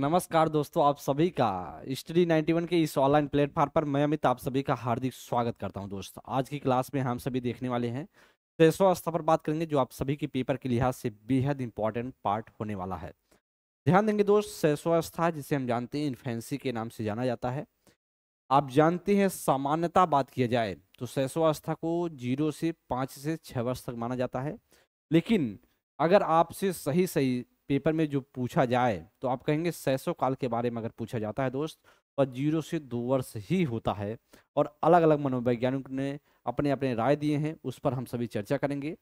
नमस्कार दोस्तों आप सभी का स्टडी 91 के इस ऑनलाइन प्लेटफॉर्म पर मैं अमित आप सभी का हार्दिक स्वागत करता हूं दोस्तों आज की क्लास में हम सभी देखने वाले हैं तेसवा स्तर पर बात करेंगे जो आप सभी के पेपर के लिहाज से बेहद इंपॉर्टेंट पार्ट होने वाला है ध्यान देंगे दोस्त अवस्था जिसे हम जानते हैं इन्फेंसी के नाम से जाना जाता है आप जानते हैं सामान्यता बात किया जाए तो अवस्था को जीरो से पाँच से छः वर्ष तक माना जाता है लेकिन अगर आपसे सही सही पेपर में जो पूछा जाए तो आप कहेंगे सैसो काल के बारे में अगर पूछा जाता है दोस्त और तो जीरो से दो वर्ष ही होता है और अलग अलग मनोवैज्ञानिक ने अपने अपने राय दिए हैं उस पर हम सभी चर्चा करेंगे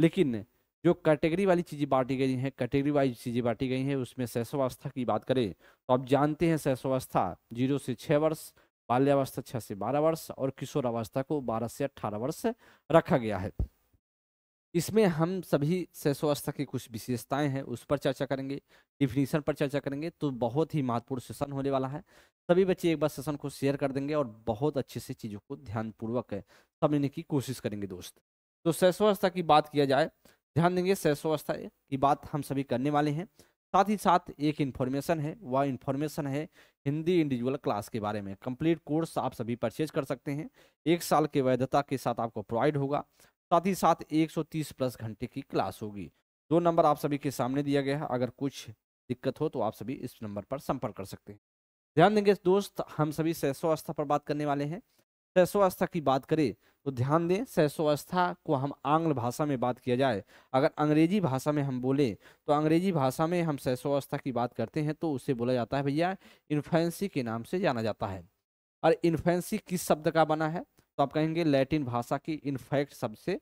लेकिन जो कैटेगरी वाली चीज़ें बांटी गई हैं कैटेगरी वाइज चीज़ें बांटी गई हैं उसमें शैशवावस्था की बात करें तो आप जानते हैं शैशवावस्था जीरो से छः वर्ष बाल्यावस्था छः से बारह वर्ष और किशोरावस्था को बारह से अट्ठारह वर्ष रखा गया है इसमें हम सभी सेक्स अवस्था की कुछ विशेषताएं हैं उस पर चर्चा करेंगे डिफिनीशन पर चर्चा करेंगे तो बहुत ही महत्वपूर्ण सेशन होने वाला है सभी बच्चे एक बार सेशन को शेयर कर देंगे और बहुत अच्छे से चीज़ों को ध्यानपूर्वक समझने की कोशिश करेंगे दोस्त तो सेक्स की बात किया जाए ध्यान देंगे सेक्स की बात हम सभी करने वाले हैं साथ ही साथ एक इन्फॉर्मेशन है वह इन्फॉर्मेशन है हिंदी इंडिविजुअल क्लास के बारे में कंप्लीट कोर्स आप सभी परचेज कर सकते हैं एक साल के वैधता के साथ आपको प्रोवाइड होगा साथ ही साथ 130 प्लस घंटे की क्लास होगी दो नंबर आप सभी के सामने दिया गया है अगर कुछ दिक्कत हो तो आप सभी इस नंबर पर संपर्क कर सकते हैं ध्यान देंगे दोस्त हम सभी सैसो आस्था पर बात करने वाले हैं सहसो आस्था की बात करें तो ध्यान दें सैसो आस्था को हम आंग्ल भाषा में बात किया जाए अगर अंग्रेजी भाषा में हम बोले तो अंग्रेजी भाषा में हम सैसो आस्था की बात करते हैं तो उसे बोला जाता है भैया इन्फेंसी के नाम से जाना जाता है और इन्फेंसी किस शब्द का बना है तो आप कहेंगे लैटिन भाषा की इनफैक्ट शब्द से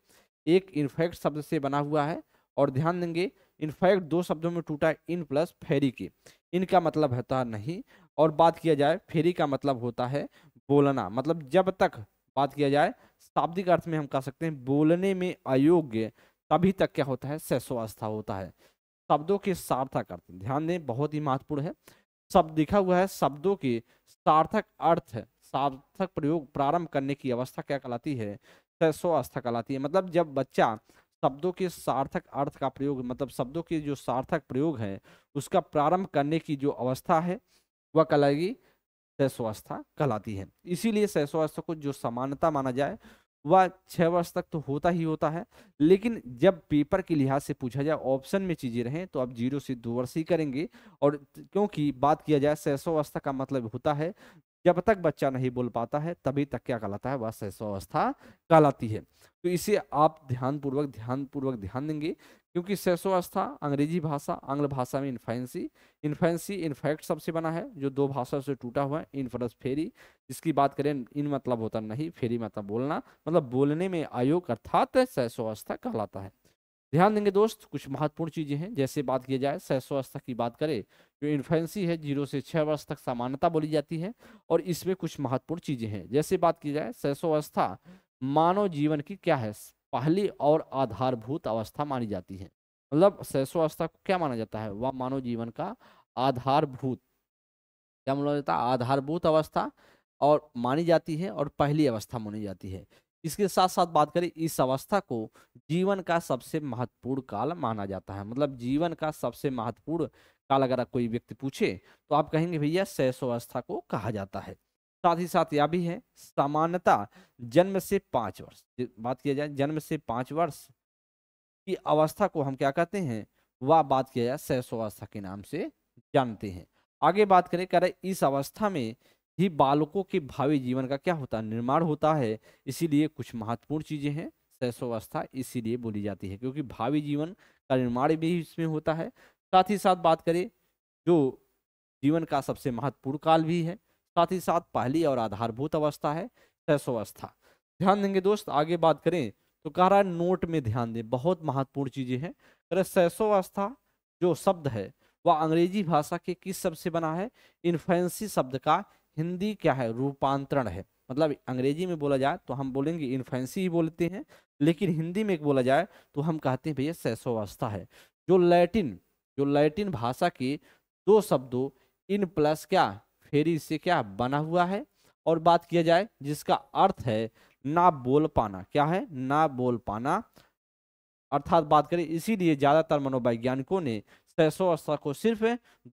एक इनफैक्ट शब्द से बना हुआ है और ध्यान देंगे इनफैक्ट दो शब्दों में टूटा है इन प्लस फेरी के इनका मतलब होता नहीं और बात किया जाए फेरी का मतलब होता है बोलना मतलब जब तक बात किया जाए शाब्दिक अर्थ में हम कह सकते हैं बोलने में अयोग्य तभी तक क्या होता है शैशवास्था होता है शब्दों के सार्थक अर्थ ध्यान दें बहुत ही महत्वपूर्ण है शब्द लिखा हुआ है शब्दों के सार्थक अर्थ सार्थक प्रयोग प्रारंभ करने की अवस्था क्या कहलाती है अवस्था कहलाती है मतलब जब बच्चा शब्दों के सार्थक अर्थ का प्रयोग मतलब शब्दों के जो सार्थक प्रयोग है उसका प्रारंभ करने की जो अवस्था है वह कहलाएगी सहस्वस्था कहलाती है इसीलिए सहस्वस्था को जो सामान्यता माना जाए वह छः वर्ष तक तो होता ही होता है लेकिन जब पेपर के लिहाज से पूछा जाए ऑप्शन में चीज़ें रहें तो आप जीरो से दो वर्ष ही करेंगे और क्योंकि बात किया जाए अवस्था का मतलब होता है जब तक बच्चा नहीं बोल पाता है तभी तक क्या कहलाता है वह शैशवावस्था कहलाती है तो इसे आप ध्यानपूर्वक ध्यानपूर्वक ध्यान देंगे क्योंकि शैशवावस्था अंग्रेजी भाषा आंग्ल भाषा में इन्फेंसी इन्फेंसी इनफैक्ट सबसे बना है जो दो भाषा से टूटा हुआ है इन फेरी जिसकी बात करें इन मतलब होता नहीं फेरी मतलब बोलना मतलब बोलने में आयोग अर्थात शैशवावस्था कहलाता है ध्यान देंगे दोस्त कुछ महत्वपूर्ण चीजें हैं जैसे बात की जाए सह स्वास्थ्य की बात करें जो इन्फेंसी है जीरो से छः वर्ष तक सामान्यता बोली जाती है और इसमें कुछ महत्वपूर्ण चीजें हैं जैसे बात की जाए अवस्था मानव जीवन की क्या है पहली और आधारभूत अवस्था मानी जाती है मतलब अवस्था को क्या माना जाता है वह मानव जीवन का आधारभूत क्या माना जाता है आधारभूत अवस्था और मानी जाती है और पहली अवस्था मानी जाती है इसके साथ साथ बात करें इस अवस्था को जीवन का सबसे महत्वपूर्ण काल माना जाता है मतलब जीवन का सबसे महत्वपूर्ण काल अगर कोई व्यक्ति पूछे तो आप कहेंगे भैया अवस्था को कहा जाता है साथ ही साथ यह भी है सामान्यता जन्म से पांच वर्ष बात किया जाए जन्म से पांच वर्ष की अवस्था को हम क्या कहते हैं वह बात किया जाए अवस्था के नाम से जानते हैं आगे बात करें कह इस अवस्था में ही बालकों के भावी जीवन का क्या होता है निर्माण होता है इसीलिए कुछ महत्वपूर्ण चीजें हैं शैशवावस्था इसीलिए बोली जाती है क्योंकि भावी जीवन का निर्माण भी इसमें होता है साथ ही साथ बात करें जो जीवन का सबसे महत्वपूर्ण काल भी है साथ ही साथ पहली और आधारभूत अवस्था है शैशवावस्था ध्यान देंगे दोस्त आगे बात करें तो कह रहा है नोट में ध्यान दें बहुत महत्वपूर्ण चीजें हैं अरे शैशवावस्था जो शब्द है वह अंग्रेजी भाषा के किस शब्द से बना है इन्फेंसी शब्द का हिंदी क्या है रूपांतरण है मतलब अंग्रेजी में बोला जाए तो हम बोलेंगे इन्फेंसी ही बोलते हैं लेकिन हिंदी में बोला जाए तो हम कहते हैं भैया शैशवावस्था है जो लैटिन जो लैटिन भाषा के दो शब्दों इन प्लस क्या फेरी से क्या बना हुआ है और बात किया जाए जिसका अर्थ है ना बोल पाना क्या है ना बोल पाना अर्थात बात करें इसीलिए ज़्यादातर मनोवैज्ञानिकों ने सहसो अस्था को सिर्फ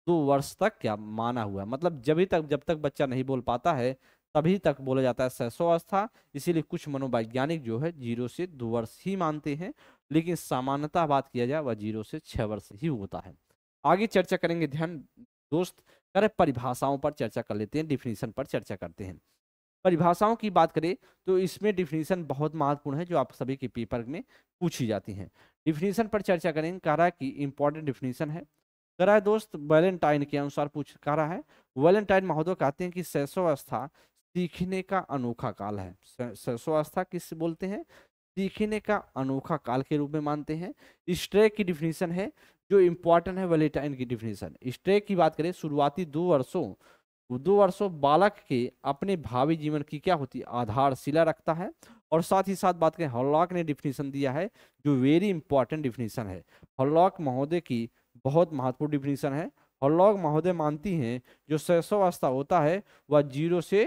दो वर्ष तक क्या माना हुआ है मतलब जब तक जब तक बच्चा नहीं बोल पाता है तभी तक बोला जाता है सैसो अवस्था इसीलिए कुछ मनोवैज्ञानिक जो है जीरो से दो वर्ष ही मानते हैं लेकिन सामान्यतः बात किया जाए वह जीरो से छः वर्ष ही होता है आगे चर्चा करेंगे ध्यान दोस्त कर परिभाषाओं पर चर्चा कर लेते हैं डिफिनीशन पर चर्चा करते हैं परिभाषाओं की बात करें तो इसमें डिफिनीशन बहुत महत्वपूर्ण है जो आप सभी के पेपर में पूछी जाती हैं डिफिनीशन पर चर्चा करें कह रहा है कि इंपॉर्टेंट डिफिनीशन है कह रहा है दोस्त वैलेंटाइन के अनुसार पूछ कह रहा है वैलेंटाइन महोदय कहते हैं कि शैशवावस्था सीखने का अनोखा काल है शैशवावस्था किस बोलते हैं सीखने का अनोखा काल के रूप में मानते हैं स्ट्रे की डिफिनीशन है जो इम्पोर्टेंट है वैलेंटाइन की डिफिनीशन स्ट्रे की बात करें शुरुआती दो वर्षों दो वर्षों बालक के अपने भावी जीवन की क्या होती है आधारशिला रखता है और साथ ही साथ बात करें हॉलॉक ने डिफिनीशन दिया है जो वेरी इंपॉर्टेंट डिफिनीशन है हॉलॉक महोदय की बहुत महत्वपूर्ण डिफिनीशन है हॉलॉक महोदय मानती हैं जो शैशवावस्था होता है वह जीरो से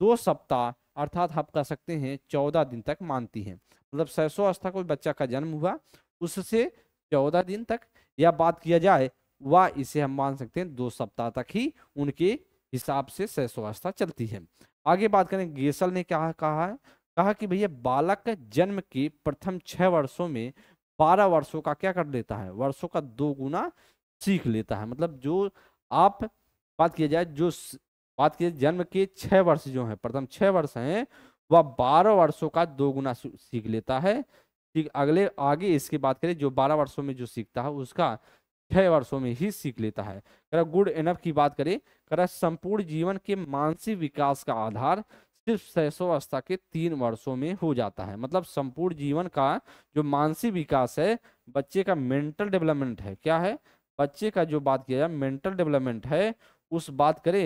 दो सप्ताह अर्थात आप कह सकते हैं चौदह दिन तक मानती हैं मतलब शैशवावस्था कोई बच्चा का जन्म हुआ उससे चौदह दिन तक या बात किया जाए वह इसे हम मान सकते हैं दो सप्ताह तक ही उनके हिसाब से सह चलती है आगे बात करें गेसल ने क्या कहा है कहा कि भैया बालक जन्म के प्रथम छह वर्षों में बारह वर्षों का क्या कर लेता है वर्षों का दो गुना सीख लेता है मतलब जो आप बात किया जाए जो बात की जन्म के छह वर्ष जो है प्रथम छह वर्ष हैं वह बारह वर्षों का दो गुना सीख लेता है ठीक अगले आगे इसकी बात करें जो बारह वर्षों में जो सीखता है उसका छह वर्षों में ही सीख लेता है अगर गुड एनफ की बात करें अगर संपूर्ण जीवन के मानसिक विकास का आधार सिर्फ शैशवावस्था के तीन वर्षों में हो जाता है मतलब संपूर्ण जीवन का जो मानसिक विकास है बच्चे का मेंटल डेवलपमेंट है क्या है बच्चे का जो बात किया जाए मेंटल डेवलपमेंट है उस बात करें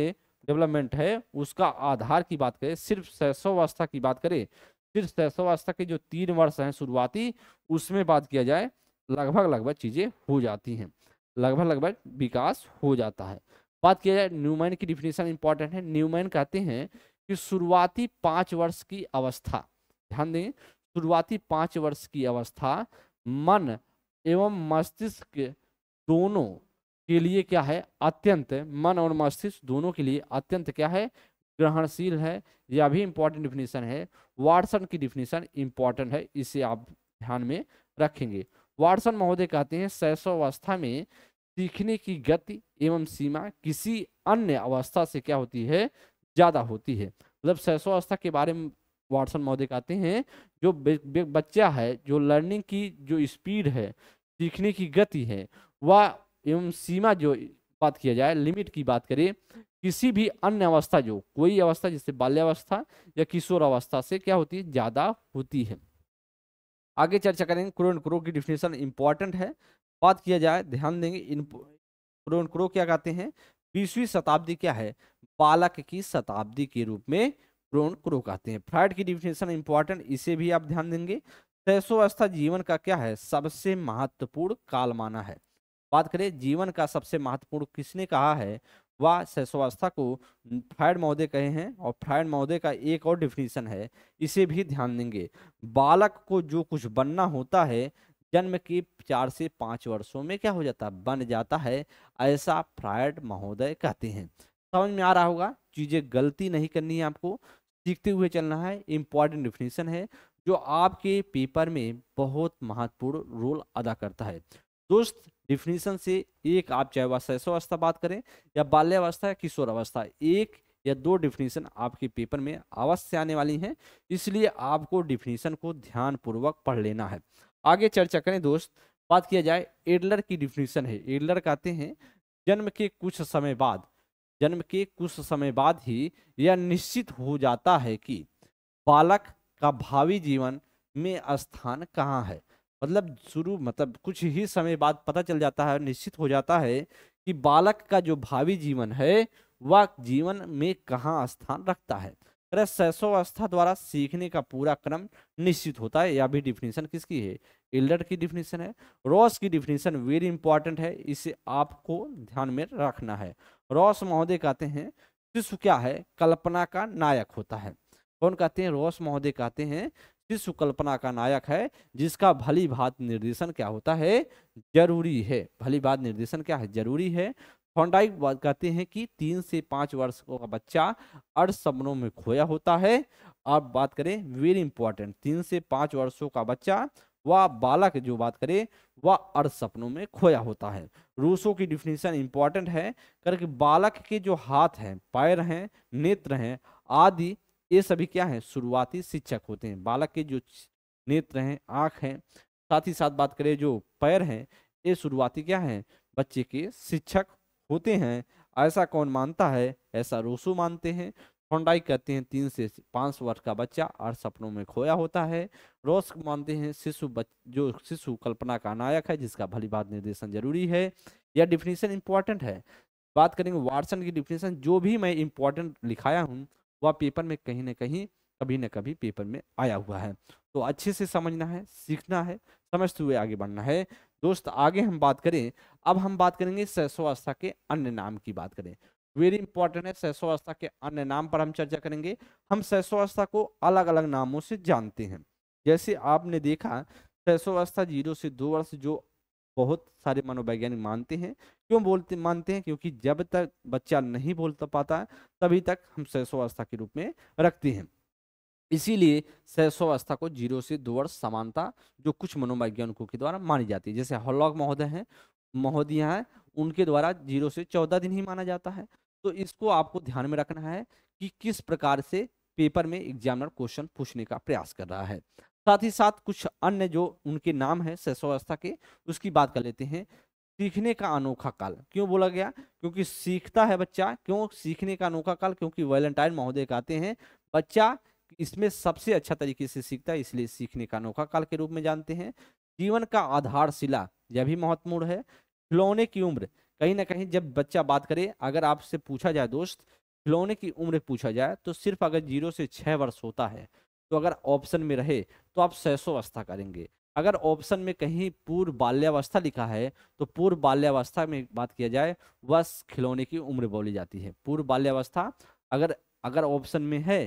डेवलपमेंट है उसका आधार की बात करें सिर्फ शैशवावस्था की बात करें सिर्फ शैशवावस्था के जो तीन वर्ष हैं शुरुआती उसमें बात किया जाए लगभग लगभग चीज़ें हो जाती हैं लगभग लगभग विकास हो जाता है बात किया जाए न्यूमैन की डिफिनेशन इंपॉर्टेंट है न्यूमैन कहते हैं कि शुरुआती पाँच वर्ष की अवस्था ध्यान दें शुरुआती पाँच वर्ष की अवस्था मन एवं मस्तिष्क दोनों के लिए क्या है अत्यंत मन और मस्तिष्क दोनों के लिए अत्यंत क्या है ग्रहणशील है यह भी इंपॉर्टेंट डिफिनेशन है वाटसन की डिफिनेशन इम्पोर्टेंट है इसे आप ध्यान में रखेंगे वाटसन महोदय कहते हैं शैशवावस्था में सीखने की गति एवं सीमा किसी अन्य अवस्था से क्या होती है ज़्यादा होती है मतलब शैशवावस्था के बारे में वाटसन महोदय कहते हैं जो बच्चा है जो लर्निंग की जो स्पीड है सीखने की गति है वह एवं सीमा जो बात किया जाए लिमिट की बात करें किसी भी अन्य अवस्था जो कोई अवस्था जैसे बाल्यावस्था या किशोर अवस्था से क्या होती है ज़्यादा होती है आगे चर्चा करेंगे क्रो एंड क्रो की डिफिनेशन इंपॉर्टेंट है बात किया जाए ध्यान देंगे इन क्रो एंड क्रो क्या कहते हैं बीसवीं शताब्दी क्या है बालक की शताब्दी के रूप में क्रोन क्रो कहते हैं फ्राइड की डिफिनेशन इंपॉर्टेंट इसे भी आप ध्यान देंगे अवस्था जीवन का क्या है सबसे महत्वपूर्ण काल माना है बात करें जीवन का सबसे महत्वपूर्ण किसने कहा है व शैशवावस्था को फ्रायड महोदय कहे हैं और फ्रायड महोदय का एक और डिफिनीसन है इसे भी ध्यान देंगे बालक को जो कुछ बनना होता है जन्म के चार से पाँच वर्षों में क्या हो जाता है बन जाता है ऐसा फ्रायड महोदय कहते हैं समझ में आ रहा होगा चीज़ें गलती नहीं करनी है आपको सीखते हुए चलना है इम्पॉर्टेंट डिफिनीसन है जो आपके पेपर में बहुत महत्वपूर्ण रोल अदा करता है दोस्त डिफिनीशन से एक आप चाहे वह शैशवावस्था बात करें या बाल्यावस्था या किशोर अवस्था एक या दो डिफिनीशन आपके पेपर में अवश्य आने वाली हैं इसलिए आपको डिफिनीशन को ध्यानपूर्वक पढ़ लेना है आगे चर्चा करें दोस्त बात किया जाए एडलर की डिफिनीशन है एडलर कहते हैं जन्म के कुछ समय बाद जन्म के कुछ समय बाद ही यह निश्चित हो जाता है कि बालक का भावी जीवन में स्थान कहाँ है मतलब शुरू मतलब कुछ ही समय बाद पता चल जाता है निश्चित हो जाता है कि बालक का जो भावी जीवन है वह जीवन में कहाँ स्थान रखता है अरे द्वारा सीखने का पूरा क्रम निश्चित होता है या भी डिफिनेशन किसकी है एल्डर की डिफिनेशन है रॉस की डिफिनेशन वेरी इंपॉर्टेंट है इसे आपको ध्यान में रखना है रॉस महोदय कहते हैं शिशु क्या है कल्पना का नायक होता है कौन कहते हैं रॉस महोदय कहते हैं शिशु कल्पना का नायक है जिसका भली भात निर्देशन क्या होता है जरूरी है भली भात निर्देशन क्या है जरूरी है थॉन्डाइक कहते हैं कि तीन से पाँच वर्ष का बच्चा अर्ध सपनों में खोया होता है अब बात करें वेरी इंपॉर्टेंट तीन से पाँच वर्षों का बच्चा व बालक जो बात करें वह अर्ध सपनों में खोया होता है रूसो की डिफिनेशन इंपॉर्टेंट है करके बालक के जो हाथ हैं पैर हैं नेत्र हैं आदि ये सभी क्या है शुरुआती शिक्षक होते हैं बालक के जो नेत्र हैं आँख हैं साथ ही साथ बात करें जो पैर हैं ये शुरुआती क्या है बच्चे के शिक्षक होते हैं ऐसा कौन मानता है ऐसा रोसो मानते हैं फोंडाई कहते हैं तीन से पाँच वर्ष का बच्चा और सपनों में खोया होता है रोस मानते हैं शिशु जो शिशु कल्पना का नायक है जिसका भली बात निर्देशन जरूरी है यह डिफिनेशन इंपॉर्टेंट है बात करेंगे वार्सन की डिफिनेशन जो भी मैं इंपॉर्टेंट लिखाया हूँ वह पेपर में कहीं ना कहीं कभी ना कभी पेपर में आया हुआ है तो अच्छे से समझना है सीखना है समझते हुए आगे बढ़ना है दोस्त आगे हम बात करें अब हम बात करेंगे शैशवावस्था के अन्य नाम की बात करें वेरी इंपॉर्टेंट है शैशवावस्था के अन्य नाम पर हम चर्चा करेंगे हम शैशवावस्था को अलग अलग नामों से जानते हैं जैसे आपने देखा शैशवावस्था जीरो से दो वर्ष जो बहुत सारे मनोवैज्ञानिक मानते हैं क्यों बोलते मानते हैं क्योंकि जब तक बच्चा नहीं बोल पाता है तभी तक हम अवस्था के रूप में रखते हैं इसीलिए अवस्था को जीरो से दो वर्ष समानता जो कुछ मनोवैज्ञानिकों के द्वारा मानी जाती है जैसे हॉलॉग महोदय हैं महोदया हैं उनके द्वारा जीरो से चौदह दिन ही माना जाता है तो इसको आपको ध्यान में रखना है कि किस प्रकार से पेपर में एग्जामिनर क्वेश्चन पूछने का प्रयास कर रहा है साथ ही साथ कुछ अन्य जो उनके नाम है शैशवावस्था के उसकी बात कर लेते हैं सीखने का अनोखा काल क्यों बोला गया क्योंकि सीखता है बच्चा क्यों सीखने का अनोखा काल क्योंकि वैलेंटाइन महोदय कहते हैं बच्चा इसमें सबसे अच्छा तरीके से सीखता है इसलिए सीखने का अनोखा काल के रूप में जानते हैं जीवन का आधारशिला यह भी महत्वपूर्ण है खिलौने की उम्र कहीं ना कहीं जब बच्चा बात करे अगर आपसे पूछा जाए दोस्त खिलौने की उम्र पूछा जाए तो सिर्फ अगर जीरो से छः वर्ष होता है तो अगर ऑप्शन में रहे तो आप शैशोवस्था करेंगे अगर ऑप्शन में कहीं पूर्व बाल्यावस्था लिखा है तो पूर्व बाल्यावस्था में बात किया जाए वह खिलौने की उम्र बोली जाती है पूर्व बाल्यावस्था अगर अगर ऑप्शन में है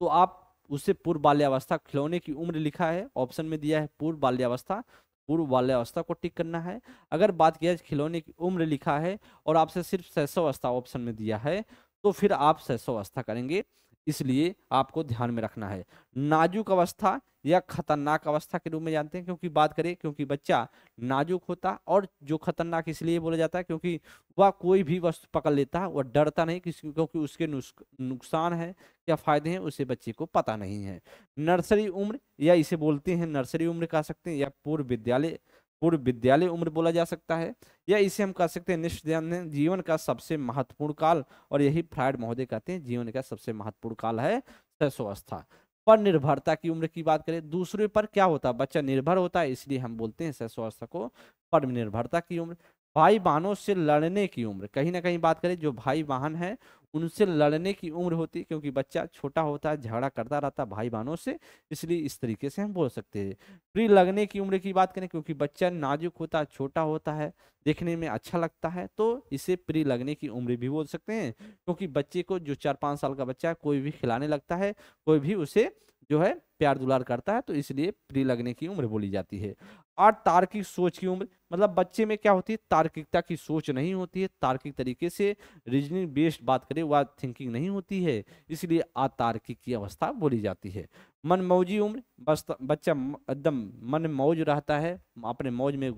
तो आप उसे पूर्व बाल्यावस्था खिलौने की उम्र लिखा है ऑप्शन में दिया है पूर्व बाल्यावस्था पूर्व बाल्यावस्था को टिक करना है अगर बात किया जाए खिलौने की उम्र लिखा है और आपसे सिर्फ शैशवावस्था ऑप्शन में दिया है तो फिर आप शैशवावस्था करेंगे इसलिए आपको ध्यान में रखना है नाजुक अवस्था या खतरनाक अवस्था के रूप में जानते हैं क्योंकि बात करें क्योंकि बच्चा नाजुक होता और जो खतरनाक इसलिए बोला जाता है क्योंकि वह कोई भी वस्तु पकड़ लेता है वह डरता नहीं किसी क्योंकि उसके नुकसान है या फायदे हैं उसे बच्चे को पता नहीं है नर्सरी उम्र या इसे बोलते हैं नर्सरी उम्र कह सकते हैं या पूर्व विद्यालय पूर्व विद्यालय उम्र बोला जा सकता है या इसे हम कह सकते हैं निष्ध्यान जीवन का सबसे महत्वपूर्ण काल और यही फ्राइड महोदय कहते हैं जीवन का सबसे महत्वपूर्ण काल है अवस्था पर निर्भरता की उम्र की बात करें दूसरे पर क्या होता है बच्चा निर्भर होता है इसलिए हम बोलते हैं अवस्था को पर निर्भरता की उम्र भाई बहनों से लड़ने की उम्र कहीं ना कहीं बात करें जो भाई बहन है उनसे लड़ने की उम्र होती है क्योंकि बच्चा छोटा होता है झगड़ा करता रहता भाई बहनों से इसलिए इस तरीके से हम बोल सकते हैं प्री लगने की उम्र की बात करें क्योंकि बच्चा नाजुक होता है छोटा होता है देखने में अच्छा लगता है तो इसे प्री लगने की उम्र भी बोल सकते हैं क्योंकि बच्चे को जो चार पाँच साल का बच्चा है कोई भी खिलाने लगता है कोई भी उसे जो है प्यार दुलार करता है तो इसलिए प्री लगने की उम्र बोली जाती है और तार्किक सोच की उम्र मतलब बच्चे में क्या होती है तार्किकता की सोच नहीं होती है तार्किक तरीके से रीजनिंग बेस्ड बात करें वह थिंकिंग नहीं होती है इसलिए अतार्किक की अवस्था बोली जाती है मन मौजी उम्र बस बच्चा एकदम मन मौज रहता है अपने मौज में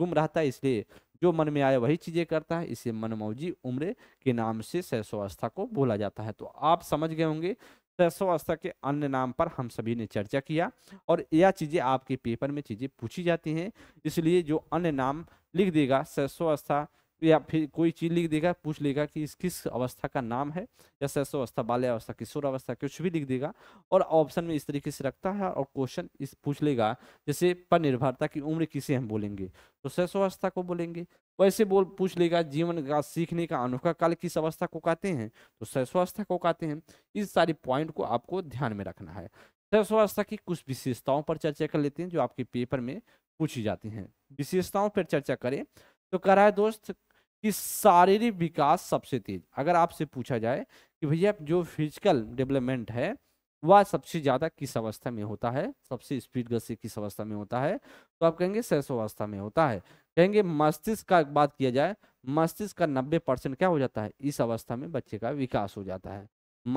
गुम रहता है इसलिए जो मन में आए वही चीज़ें करता है इसे मनमौजी उम्र के नाम से शैशवावस्था को बोला जाता है तो आप समझ गए होंगे प्रसवावस्था के अन्य नाम पर हम सभी ने चर्चा किया और यह चीज़ें आपके पेपर में चीज़ें पूछी जाती हैं इसलिए जो अन्य नाम लिख देगा अवस्था या फिर कोई चीज़ लिख देगा पूछ लेगा कि इस किस अवस्था का नाम है या बाल्य अवस्था किशोर अवस्था कुछ भी लिख देगा और ऑप्शन में इस तरीके से रखता है और क्वेश्चन इस पूछ लेगा जैसे पर निर्भरता की उम्र किसे हम बोलेंगे तो अवस्था को बोलेंगे वैसे बोल पूछ लेगा जीवन का सीखने का अनोखा काल किस अवस्था को कहते हैं तो शैशवावस्था को कहते हैं इस सारी पॉइंट को आपको ध्यान में रखना है शैशवावस्था की कुछ विशेषताओं पर चर्चा कर लेते हैं जो आपके पेपर में पूछी जाती हैं विशेषताओं पर चर्चा करें तो कह रहा है दोस्त कि शारीरिक विकास सबसे तेज अगर आपसे पूछा जाए कि भैया जो फिजिकल डेवलपमेंट है वह सबसे ज्यादा किस अवस्था में होता है सबसे स्पीड गति किस अवस्था में होता है तो आप कहेंगे शैशव अवस्था में होता है कहेंगे मस्तिष्क का बात किया जाए मस्तिष्क का नब्बे परसेंट क्या हो जाता है इस अवस्था में बच्चे का विकास हो जाता है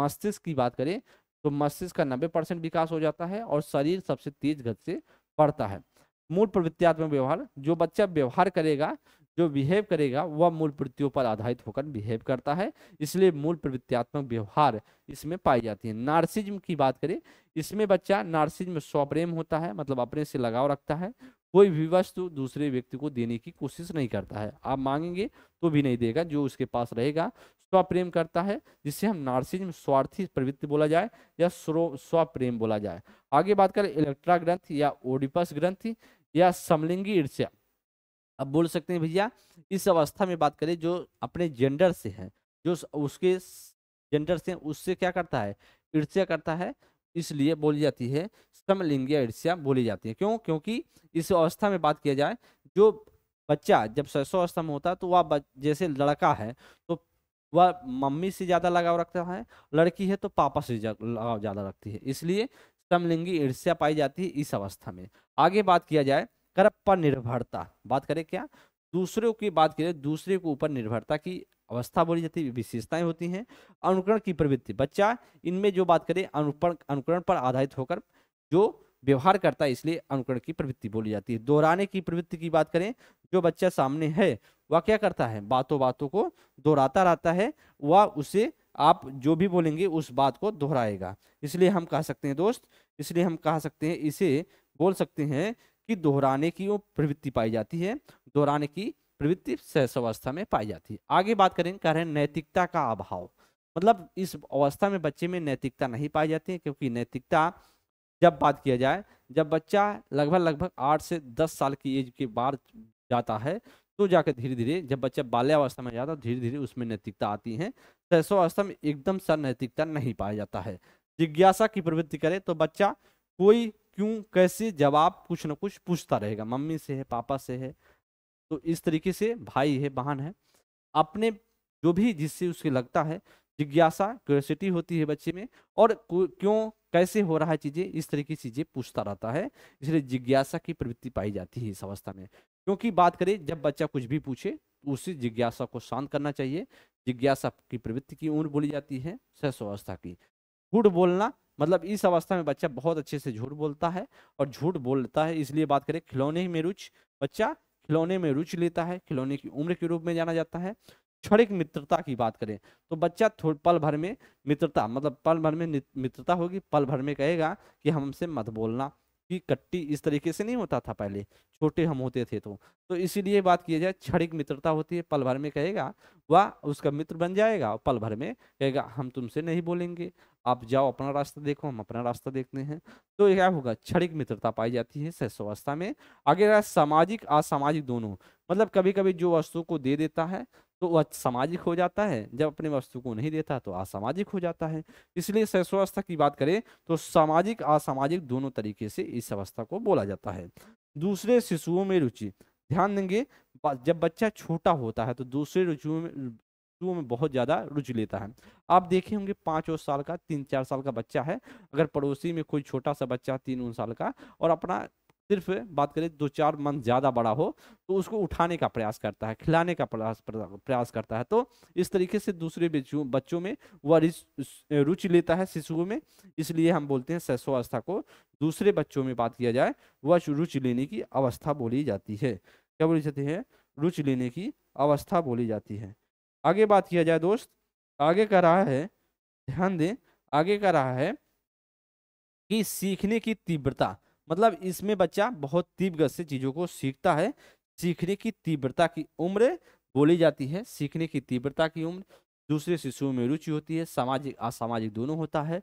मस्तिष्क की बात करें तो मस्तिष्क का नब्बे परसेंट विकास हो जाता है और शरीर सबसे तेज गति से पड़ता है मूल प्रवृत्तियात्मक व्यवहार जो बच्चा व्यवहार करेगा जो बिहेव करेगा वह मूल प्रवृत्तियों पर आधारित होकर बिहेव करता है इसलिए मूल प्रवृत्तियात्मक व्यवहार इसमें पाई जाती है नार्सिज्म की बात करें इसमें बच्चा नार्सिज्म स्वप्रेम होता है मतलब अपने से लगाव रखता है कोई भी वस्तु दूसरे व्यक्ति को देने की कोशिश नहीं करता है आप मांगेंगे तो भी नहीं देगा जो उसके पास रहेगा स्वप्रेम करता है जिसे हम नार्सिज्म स्वार्थी प्रवृत्ति बोला जाए या स्वप्रेम बोला जाए आगे बात करें इलेक्ट्रा ग्रंथ या ओडिपस ग्रंथ या समलिंगी ईर्ष्या अब बोल सकते हैं भैया इस अवस्था में बात करें जो अपने जेंडर से है जो उसके जेंडर से उससे क्या करता है ईर्ष्या करता है इसलिए बोली जाती है समलिंगीय ईर्ष्या बोली जाती है क्यों क्योंकि इस अवस्था में बात किया जाए जो बच्चा जब सरसों अवस्था में होता है तो वह जैसे लड़का है तो वह मम्मी से ज़्यादा लगाव रखता है लड़की है तो पापा से लगाव ज़्यादा रखती है इसलिए समलिंगी ईर्ष्या पाई जाती है इस अवस्था में आगे बात किया जाए कर पर निर्भरता बात करें क्या दूसरों की बात करें दूसरे के ऊपर निर्भरता की अवस्था बोली जाती है विशेषताएं होती हैं अनुकरण की प्रवृत्ति बच्चा इनमें जो बात करें अनुपण अनुकरण पर आधारित होकर जो व्यवहार करता है इसलिए अनुकरण की प्रवृत्ति बोली जाती है दोहराने की प्रवृत्ति की बात करें जो बच्चा सामने है वह क्या करता है बातों बातों को दोहराता रहता है वह उसे आप जो भी बोलेंगे उस बात को दोहराएगा इसलिए हम कह सकते हैं दोस्त इसलिए हम कह सकते हैं इसे बोल सकते हैं कि दोहराने की वो प्रवृत्ति पाई जाती है दोहराने की प्रवृत्ति अवस्था में पाई जाती है आगे बात करें कह रहे हैं नैतिकता का अभाव मतलब इस अवस्था में बच्चे में नैतिकता नहीं पाई जाती है क्योंकि नैतिकता जब बात किया जाए जब बच्चा लगभग लगभग आठ से दस साल की एज के बाद जाता है तो जाकर धीरे धीरे जब बच्चा बाल्यावस्था में जाता है धीरे धीरे उसमें नैतिकता आती है अवस्था में एकदम सर नैतिकता नहीं पाया जाता है जिज्ञासा की प्रवृत्ति करे तो बच्चा कोई क्यों कैसे जवाब कुछ ना कुछ पूछता रहेगा मम्मी से है पापा से है तो इस तरीके से भाई है बहन है अपने जो भी जिससे उसके लगता है जिज्ञासा क्यूरसिटी होती है बच्चे में और क्यों कैसे हो रहा है चीजें इस तरीके की चीजें पूछता रहता है इसलिए जिज्ञासा की प्रवृत्ति पाई जाती है इस अवस्था में क्योंकि बात करें जब बच्चा कुछ भी पूछे तो उसे जिज्ञासा को शांत करना चाहिए जिज्ञासा की प्रवृत्ति की उम्र बोली जाती है सहस अवस्था की गुड़ बोलना मतलब इस अवस्था में बच्चा बहुत अच्छे से झूठ बोलता है और झूठ बोलता है इसलिए बात करें खिलौने में रुचि बच्चा खिलौने में रुचि लेता है खिलौने की उम्र के रूप में जाना जाता है क्षणिक मित्रता की बात करें तो बच्चा थोड़ा पल भर में मित्रता मतलब पल भर में मित्रता होगी पल भर में कहेगा कि हमसे मत बोलना कि कट्टी इस तरीके से नहीं होता था पहले छोटे हम होते थे तो तो इसीलिए बात की जाए क्षणिक मित्रता होती है पल भर में कहेगा वह उसका मित्र बन जाएगा और पल भर में कहेगा हम तुमसे नहीं बोलेंगे आप जाओ अपना रास्ता देखो हम अपना रास्ता देखते हैं तो क्या होगा क्षणिक मित्रता पाई जाती है सहस्वस्था में आगे रहा सामाजिक असामाजिक दोनों मतलब कभी कभी जो वस्तु को दे देता है तो वह सामाजिक हो जाता है जब अपने वस्तु को नहीं देता तो असामाजिक हो जाता है इसलिए शैशो अवस्था की बात करें तो सामाजिक असामाजिक दोनों तरीके से इस अवस्था को बोला जाता है दूसरे शिशुओं में रुचि ध्यान देंगे जब बच्चा छोटा होता है तो दूसरे रुचियों में शिशुओं में बहुत ज़्यादा रुचि लेता है आप देखे होंगे पाँच साल का तीन चार साल का बच्चा है अगर पड़ोसी में कोई छोटा सा बच्चा तीन उन साल का और अपना सिर्फ बात करें दो चार मंथ ज़्यादा बड़ा हो तो उसको उठाने का प्रयास करता है खिलाने का प्रयास प्रयास करता है तो इस तरीके से दूसरे बच्चों में वह रुचि लेता है शिशुओं में इसलिए हम बोलते हैं अवस्था को दूसरे बच्चों में बात किया जाए वह रुचि लेने की अवस्था बोली जाती है क्या बोली जाती है रुचि लेने की अवस्था बोली जाती है आगे बात किया जाए दोस्त आगे कह रहा है ध्यान दें आगे कह रहा है कि सीखने की तीव्रता मतलब इसमें बच्चा बहुत तीव्र से चीज़ों को सीखता है सीखने की तीव्रता की उम्र बोली जाती है सीखने की तीव्रता की उम्र दूसरे शिशुओं में रुचि होती है सामाजिक असामाजिक दोनों होता है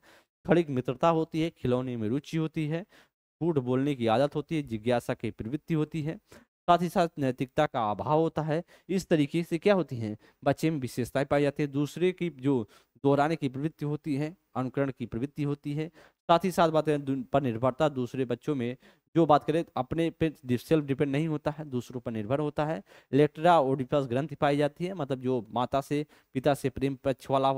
खड़ी मित्रता होती है खिलौने में रुचि होती है झूठ बोलने की आदत होती है जिज्ञासा की प्रवृत्ति होती है साथ ही साथ नैतिकता का अभाव होता है इस तरीके से क्या होती हैं बच्चे में विशेषताएं पाई जाती है दूसरे की जो दोहराने की प्रवृत्ति होती है अनुकरण की प्रवृत्ति होती है साथ ही साथ बातें पर निर्भरता दूसरे बच्चों में जो बात करें अपने पे सेल्फ डिपेंड नहीं होता है दूसरों पर निर्भर होता है इलेक्ट्रा ओडिपस ग्रंथि पाई जाती है मतलब जो माता से पिता से प्रेम पक्ष वाला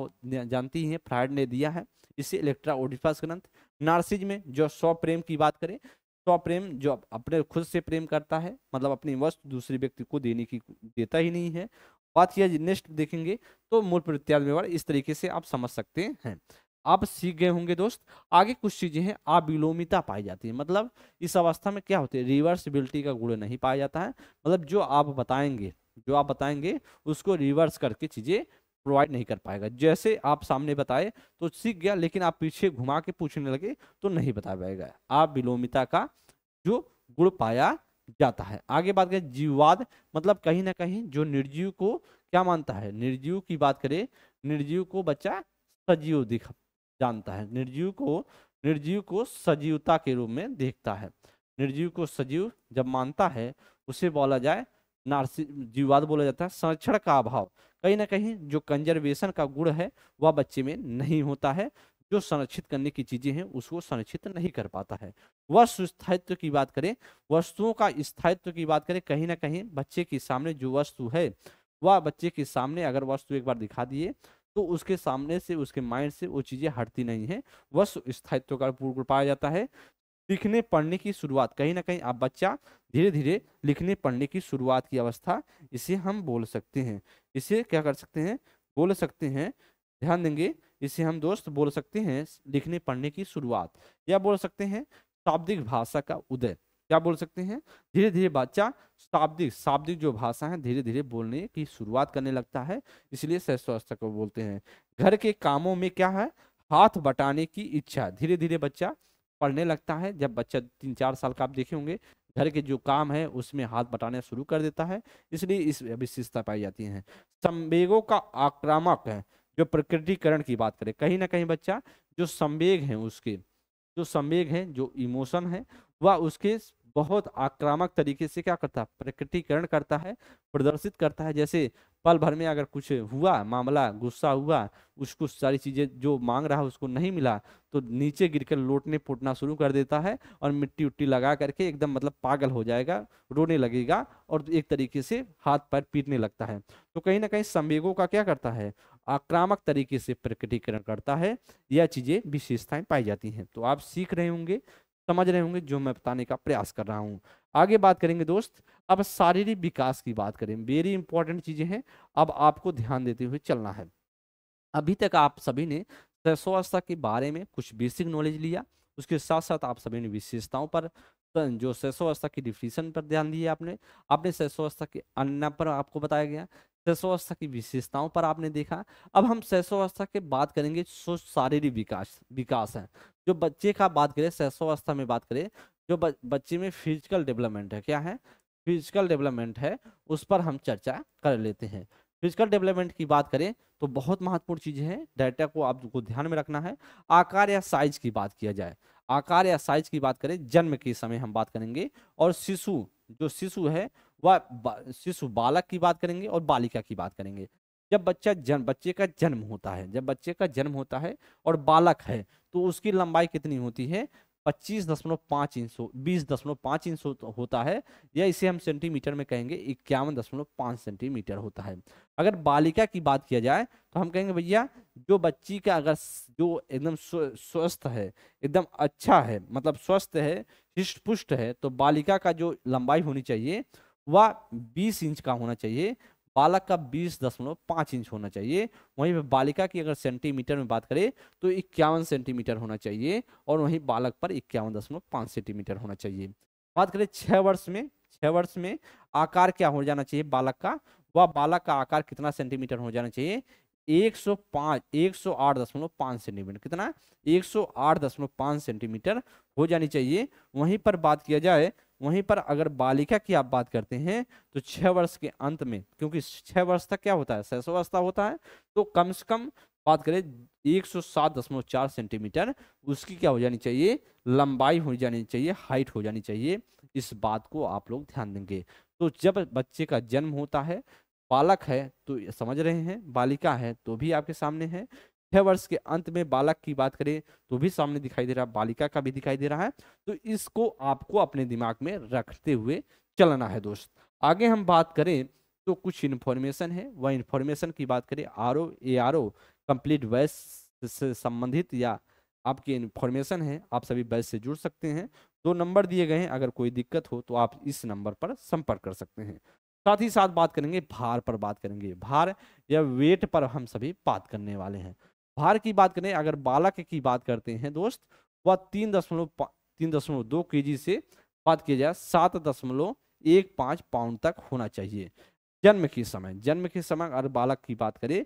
जानती हैं फ्राइड ने दिया है इसे इलेक्ट्रा ओडिपस ग्रंथ नार्सिज में जो स्व प्रेम की बात करें स्वप्रेम तो जो अपने खुद से प्रेम करता है मतलब अपनी वस्तु दूसरे व्यक्ति को देने की देता ही नहीं है बात यह नेक्स्ट देखेंगे तो मूल प्रत्यादि व्यवहार इस तरीके से आप समझ सकते हैं आप सीख गए होंगे दोस्त आगे कुछ चीजें हैं अविलोमिता पाई जाती है मतलब इस अवस्था में क्या होती है रिवर्सिबिलिटी का गुण नहीं पाया जाता है मतलब जो आप बताएंगे जो आप बताएंगे उसको रिवर्स करके चीजें प्रोवाइड नहीं कर पाएगा जैसे आप सामने बताए तो सीख गया लेकिन आप पीछे घुमा के पूछने लगे तो नहीं बता पाएगा आप विलोमिता का जो गुण पाया जाता है आगे बात करें जीववाद मतलब कहीं ना कहीं जो निर्जीव को क्या मानता है निर्जीव की बात करें निर्जीव को बच्चा सजीव दिख जानता है निर्जीव को निर्जीव को सजीवता के रूप में देखता है निर्जीव को सजीव जब मानता है उसे बोला जाए नार्सिक जीववाद बोला जाता है संरक्षण का अभाव कहीं ना कहीं जो कंजर्वेशन का गुण है वह बच्चे में नहीं होता है जो संरक्षित करने की चीजें हैं उसको संरक्षित नहीं कर पाता है वह स्थायित्व की बात करें वस्तुओं का स्थायित्व की बात करें कहीं ना कहीं बच्चे के सामने जो वस्तु है वह बच्चे के सामने अगर वस्तु एक बार दिखा दिए तो उसके सामने से उसके माइंड से वो चीज़ें हटती नहीं है वह स्थायित्व का पूर्व पाया जाता है लिखने पढ़ने की शुरुआत कहीं ना कहीं आप बच्चा धीरे धीरे लिखने पढ़ने की शुरुआत की अवस्था इसे हम बोल सकते हैं इसे क्या कर सकते हैं बोल सकते हैं ध्यान देंगे इसे हम दोस्त बोल सकते हैं लिखने पढ़ने की शुरुआत या बोल सकते हैं शाब्दिक भाषा का उदय क्या बोल सकते हैं धीरे धीरे बच्चा शाब्दिक शाब्दिक जो भाषा है धीरे धीरे बोलने की शुरुआत करने लगता है इसलिए सहस्वस्था को बोलते हैं घर के कामों में क्या है हाथ बटाने की इच्छा धीरे धीरे बच्चा पढ़ने लगता है जब बच्चा तीन चार साल का आप देखे होंगे घर के जो काम है उसमें हाथ बटाना शुरू कर देता है इसलिए इस विशेषता पाई जाती है संवेगों का आक्रामक है जो प्रकृतिकरण की बात करें कहीं ना कहीं बच्चा जो संवेग है उसके जो संवेग है जो इमोशन है वह उसके बहुत आक्रामक तरीके से क्या करता है प्रकटीकरण करता है प्रदर्शित करता है जैसे पल भर में अगर कुछ हुआ मामला गुस्सा हुआ उसको सारी चीज़ें जो मांग रहा उसको नहीं मिला तो नीचे गिरकर लोटने फूटना शुरू कर देता है और मिट्टी उट्टी लगा करके एकदम मतलब पागल हो जाएगा रोने लगेगा और एक तरीके से हाथ पैर पीटने लगता है तो कहीं ना कहीं संवेगों का क्या करता है आक्रामक तरीके से प्रकटीकरण करता है यह चीज़ें विशेषताएं पाई जाती हैं तो आप सीख रहे होंगे समझ रहे होंगे जो मैं बताने का प्रयास कर रहा हूँ आगे बात करेंगे दोस्त अब शारीरिक विकास की बात करें वेरी इंपॉर्टेंट चीज़ें हैं अब आपको ध्यान देते हुए चलना है अभी तक आप सभी ने शैशवावस्था के बारे में कुछ बेसिक नॉलेज लिया उसके साथ साथ आप सभी ने विशेषताओं पर जो अवस्था की डिफिनेशन पर ध्यान दिया आपने आपने अवस्था के अन्य पर आपको बताया गया शैशवावस्था की विशेषताओं पर आपने देखा अब हम शैशवावस्था के बात करेंगे जो शारीरिक विकास विकास है जो बच्चे का बात करें शैशवावस्था में बात करें जो बच्चे में फिजिकल डेवलपमेंट है क्या है फिजिकल डेवलपमेंट है उस पर हम चर्चा कर लेते हैं फिजिकल डेवलपमेंट की बात करें तो बहुत महत्वपूर्ण चीज है डाटा को आपको ध्यान में रखना है आकार या साइज की बात किया जाए आकार या साइज की बात करें जन्म के समय हम बात करेंगे और शिशु जो शिशु है वह शिशु बालक की बात करेंगे और बालिका की बात करेंगे जब बच्चा जन्म बच्चे का जन्म होता है जब बच्चे का जन्म होता है और बालक है तो उसकी लंबाई कितनी होती है पच्चीस दशमलव पाँच इंच बीस दशमलव पाँच इंच होता है या इसे हम सेंटीमीटर में कहेंगे इक्यावन दशमलव पाँच सेंटीमीटर होता है अगर बालिका की बात किया जाए तो हम कहेंगे भैया जो बच्ची का अगर जो एकदम स्वस्थ है एकदम अच्छा है मतलब स्वस्थ है हृष्ट पुष्ट है तो बालिका का जो लंबाई होनी चाहिए वह 20 इंच का होना चाहिए बालक का बीस दशमलव पाँच इंच होना चाहिए वहीं पर बालिका की अगर सेंटीमीटर में बात करें तो इक्यावन सेंटीमीटर होना चाहिए और वहीं बालक पर इक्यावन दशमलव पाँच सेंटीमीटर होना चाहिए बात करें छः वर्ष में छः वर्ष में आकार क्या हो जाना चाहिए बालक का वह बालक का आकार कितना सेंटीमीटर हो जाना चाहिए एक सौ पाँच एक सौ आठ दशमलव पाँच सेंटीमीटर कितना एक सौ आठ दशमलव पाँच सेंटीमीटर हो जानी चाहिए वहीं पर बात किया जाए वहीं पर अगर बालिका की आप बात करते हैं तो छह वर्ष के अंत में क्योंकि छह वर्ष तक क्या होता है शैशवावस्था होता है तो कम से कम बात करें एक सौ सात दशमलव चार सेंटीमीटर उसकी क्या हो जानी चाहिए लंबाई हो जानी चाहिए हाइट हो जानी चाहिए इस बात को आप लोग ध्यान देंगे तो जब बच्चे का जन्म होता है बालक है तो समझ रहे हैं बालिका है तो भी आपके सामने है छह वर्ष के अंत में बालक की बात करें तो भी सामने दिखाई दे रहा है बालिका का भी दिखाई दे रहा है तो इसको आपको अपने दिमाग में रखते हुए चलना है दोस्त आगे हम बात करें तो कुछ इन्फॉर्मेशन है वह इन्फॉर्मेशन की बात करें R O A R O complete वैस से संबंधित या आपकी इन्फॉर्मेशन है आप सभी वैस से जुड़ सकते हैं दो नंबर दिए गए हैं अगर कोई दिक्कत हो तो आप इस नंबर पर संपर्क कर सकते हैं साथ ही साथ बात करेंगे भार पर बात करेंगे भार या वेट पर हम सभी बात करने वाले हैं भार की बात करें अगर बालक की बात करते हैं दोस्त वह तीन दशमलव तीन दशमलव दो के जी से बात किया जाए सात दशमलव एक पाँच पाउंड तक होना चाहिए जन्म के समय जन्म के समय अगर बालक की बात करें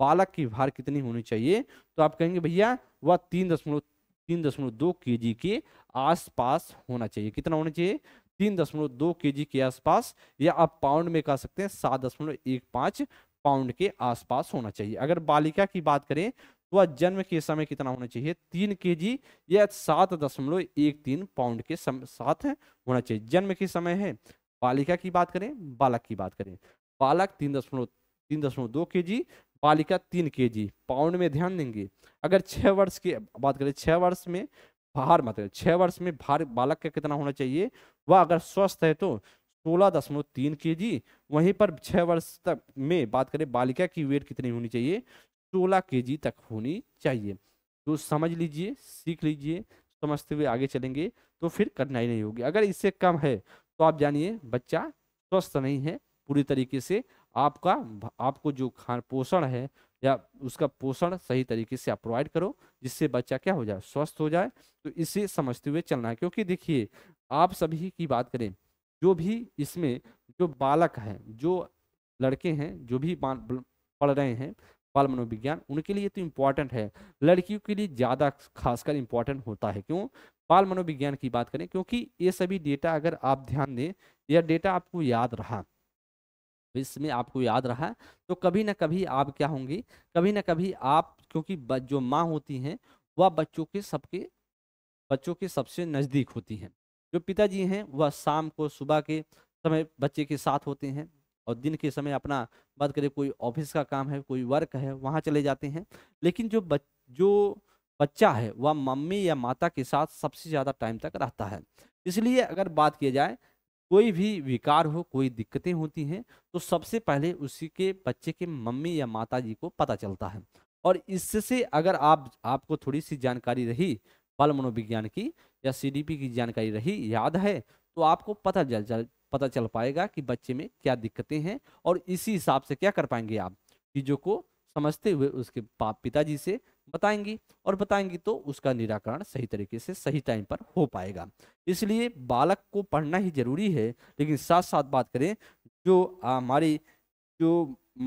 बालक की भार कितनी होनी चाहिए तो आप कहेंगे भैया वह तीन दशमलव तीन दशमलव दो के जी के आसपास होना चाहिए कितना होना चाहिए तीन दशमलव दो के जी के आसपास या आप पाउंड में कह सकते हैं सात दशमलव एक पाँच पाउंड के आसपास होना चाहिए अगर बालिका की बात करें तो वह जन्म के समय कितना होना चाहिए तीन के जी या सात दशमलव एक तीन पाउंड के साथ होना चाहिए जन्म के समय है बालिका की बात करें बालक की बात करें बालक तीन दशमलव तीन दशमलव दो के जी बालिका तीन के जी पाउंड में ध्यान देंगे अगर छः वर्ष की बात करें छः वर्ष में भार मतलब छः वर्ष में भार बालक का कितना होना चाहिए वह अगर स्वस्थ है तो सोलह दशमलव तीन के जी वहीं पर छः वर्ष तक में बात करें बालिका की वेट कितनी होनी चाहिए सोलह के जी तक होनी चाहिए तो समझ लीजिए सीख लीजिए समझते हुए आगे चलेंगे तो फिर कठिनाई नहीं होगी अगर इससे कम है तो आप जानिए बच्चा स्वस्थ नहीं है पूरी तरीके से आपका आपको जो खान पोषण है या उसका पोषण सही तरीके से आप प्रोवाइड करो जिससे बच्चा क्या हो जाए स्वस्थ हो जाए तो इसे समझते हुए चलना है क्योंकि देखिए आप सभी की बात करें जो भी इसमें जो बालक हैं जो लड़के हैं जो भी पढ़ रहे हैं बाल मनोविज्ञान उनके लिए तो इम्पॉर्टेंट है लड़कियों के लिए ज़्यादा खासकर इम्पॉर्टेंट होता है क्यों बाल मनोविज्ञान की बात करें क्योंकि ये सभी डेटा अगर आप ध्यान दें यह डेटा आपको याद रहा इसमें आपको याद रहा तो कभी ना कभी आप क्या होंगी कभी ना कभी आप क्योंकि जो माँ होती हैं वह बच्चों के सबके बच्चों के सबसे नज़दीक होती हैं जो पिताजी हैं वह शाम को सुबह के समय बच्चे के साथ होते हैं और दिन के समय अपना बात करें कोई ऑफिस का काम है कोई वर्क है वहाँ चले जाते हैं लेकिन जो बच जो बच्चा है वह मम्मी या माता के साथ सबसे ज़्यादा टाइम तक रहता है इसलिए अगर बात किया जाए कोई भी विकार हो कोई दिक्कतें होती हैं तो सबसे पहले उसी के बच्चे के मम्मी या माता जी को पता चलता है और इससे अगर आप आपको थोड़ी सी जानकारी रही बाल मनोविज्ञान की या सी की जानकारी रही याद है तो आपको पता चल चल पता चल पाएगा कि बच्चे में क्या दिक्कतें हैं और इसी हिसाब से क्या कर पाएंगे आप चीज़ों को समझते हुए उसके पाप पिताजी से बताएंगी और बताएंगी तो उसका निराकरण सही तरीके से सही टाइम पर हो पाएगा इसलिए बालक को पढ़ना ही जरूरी है लेकिन साथ साथ बात करें जो हमारी जो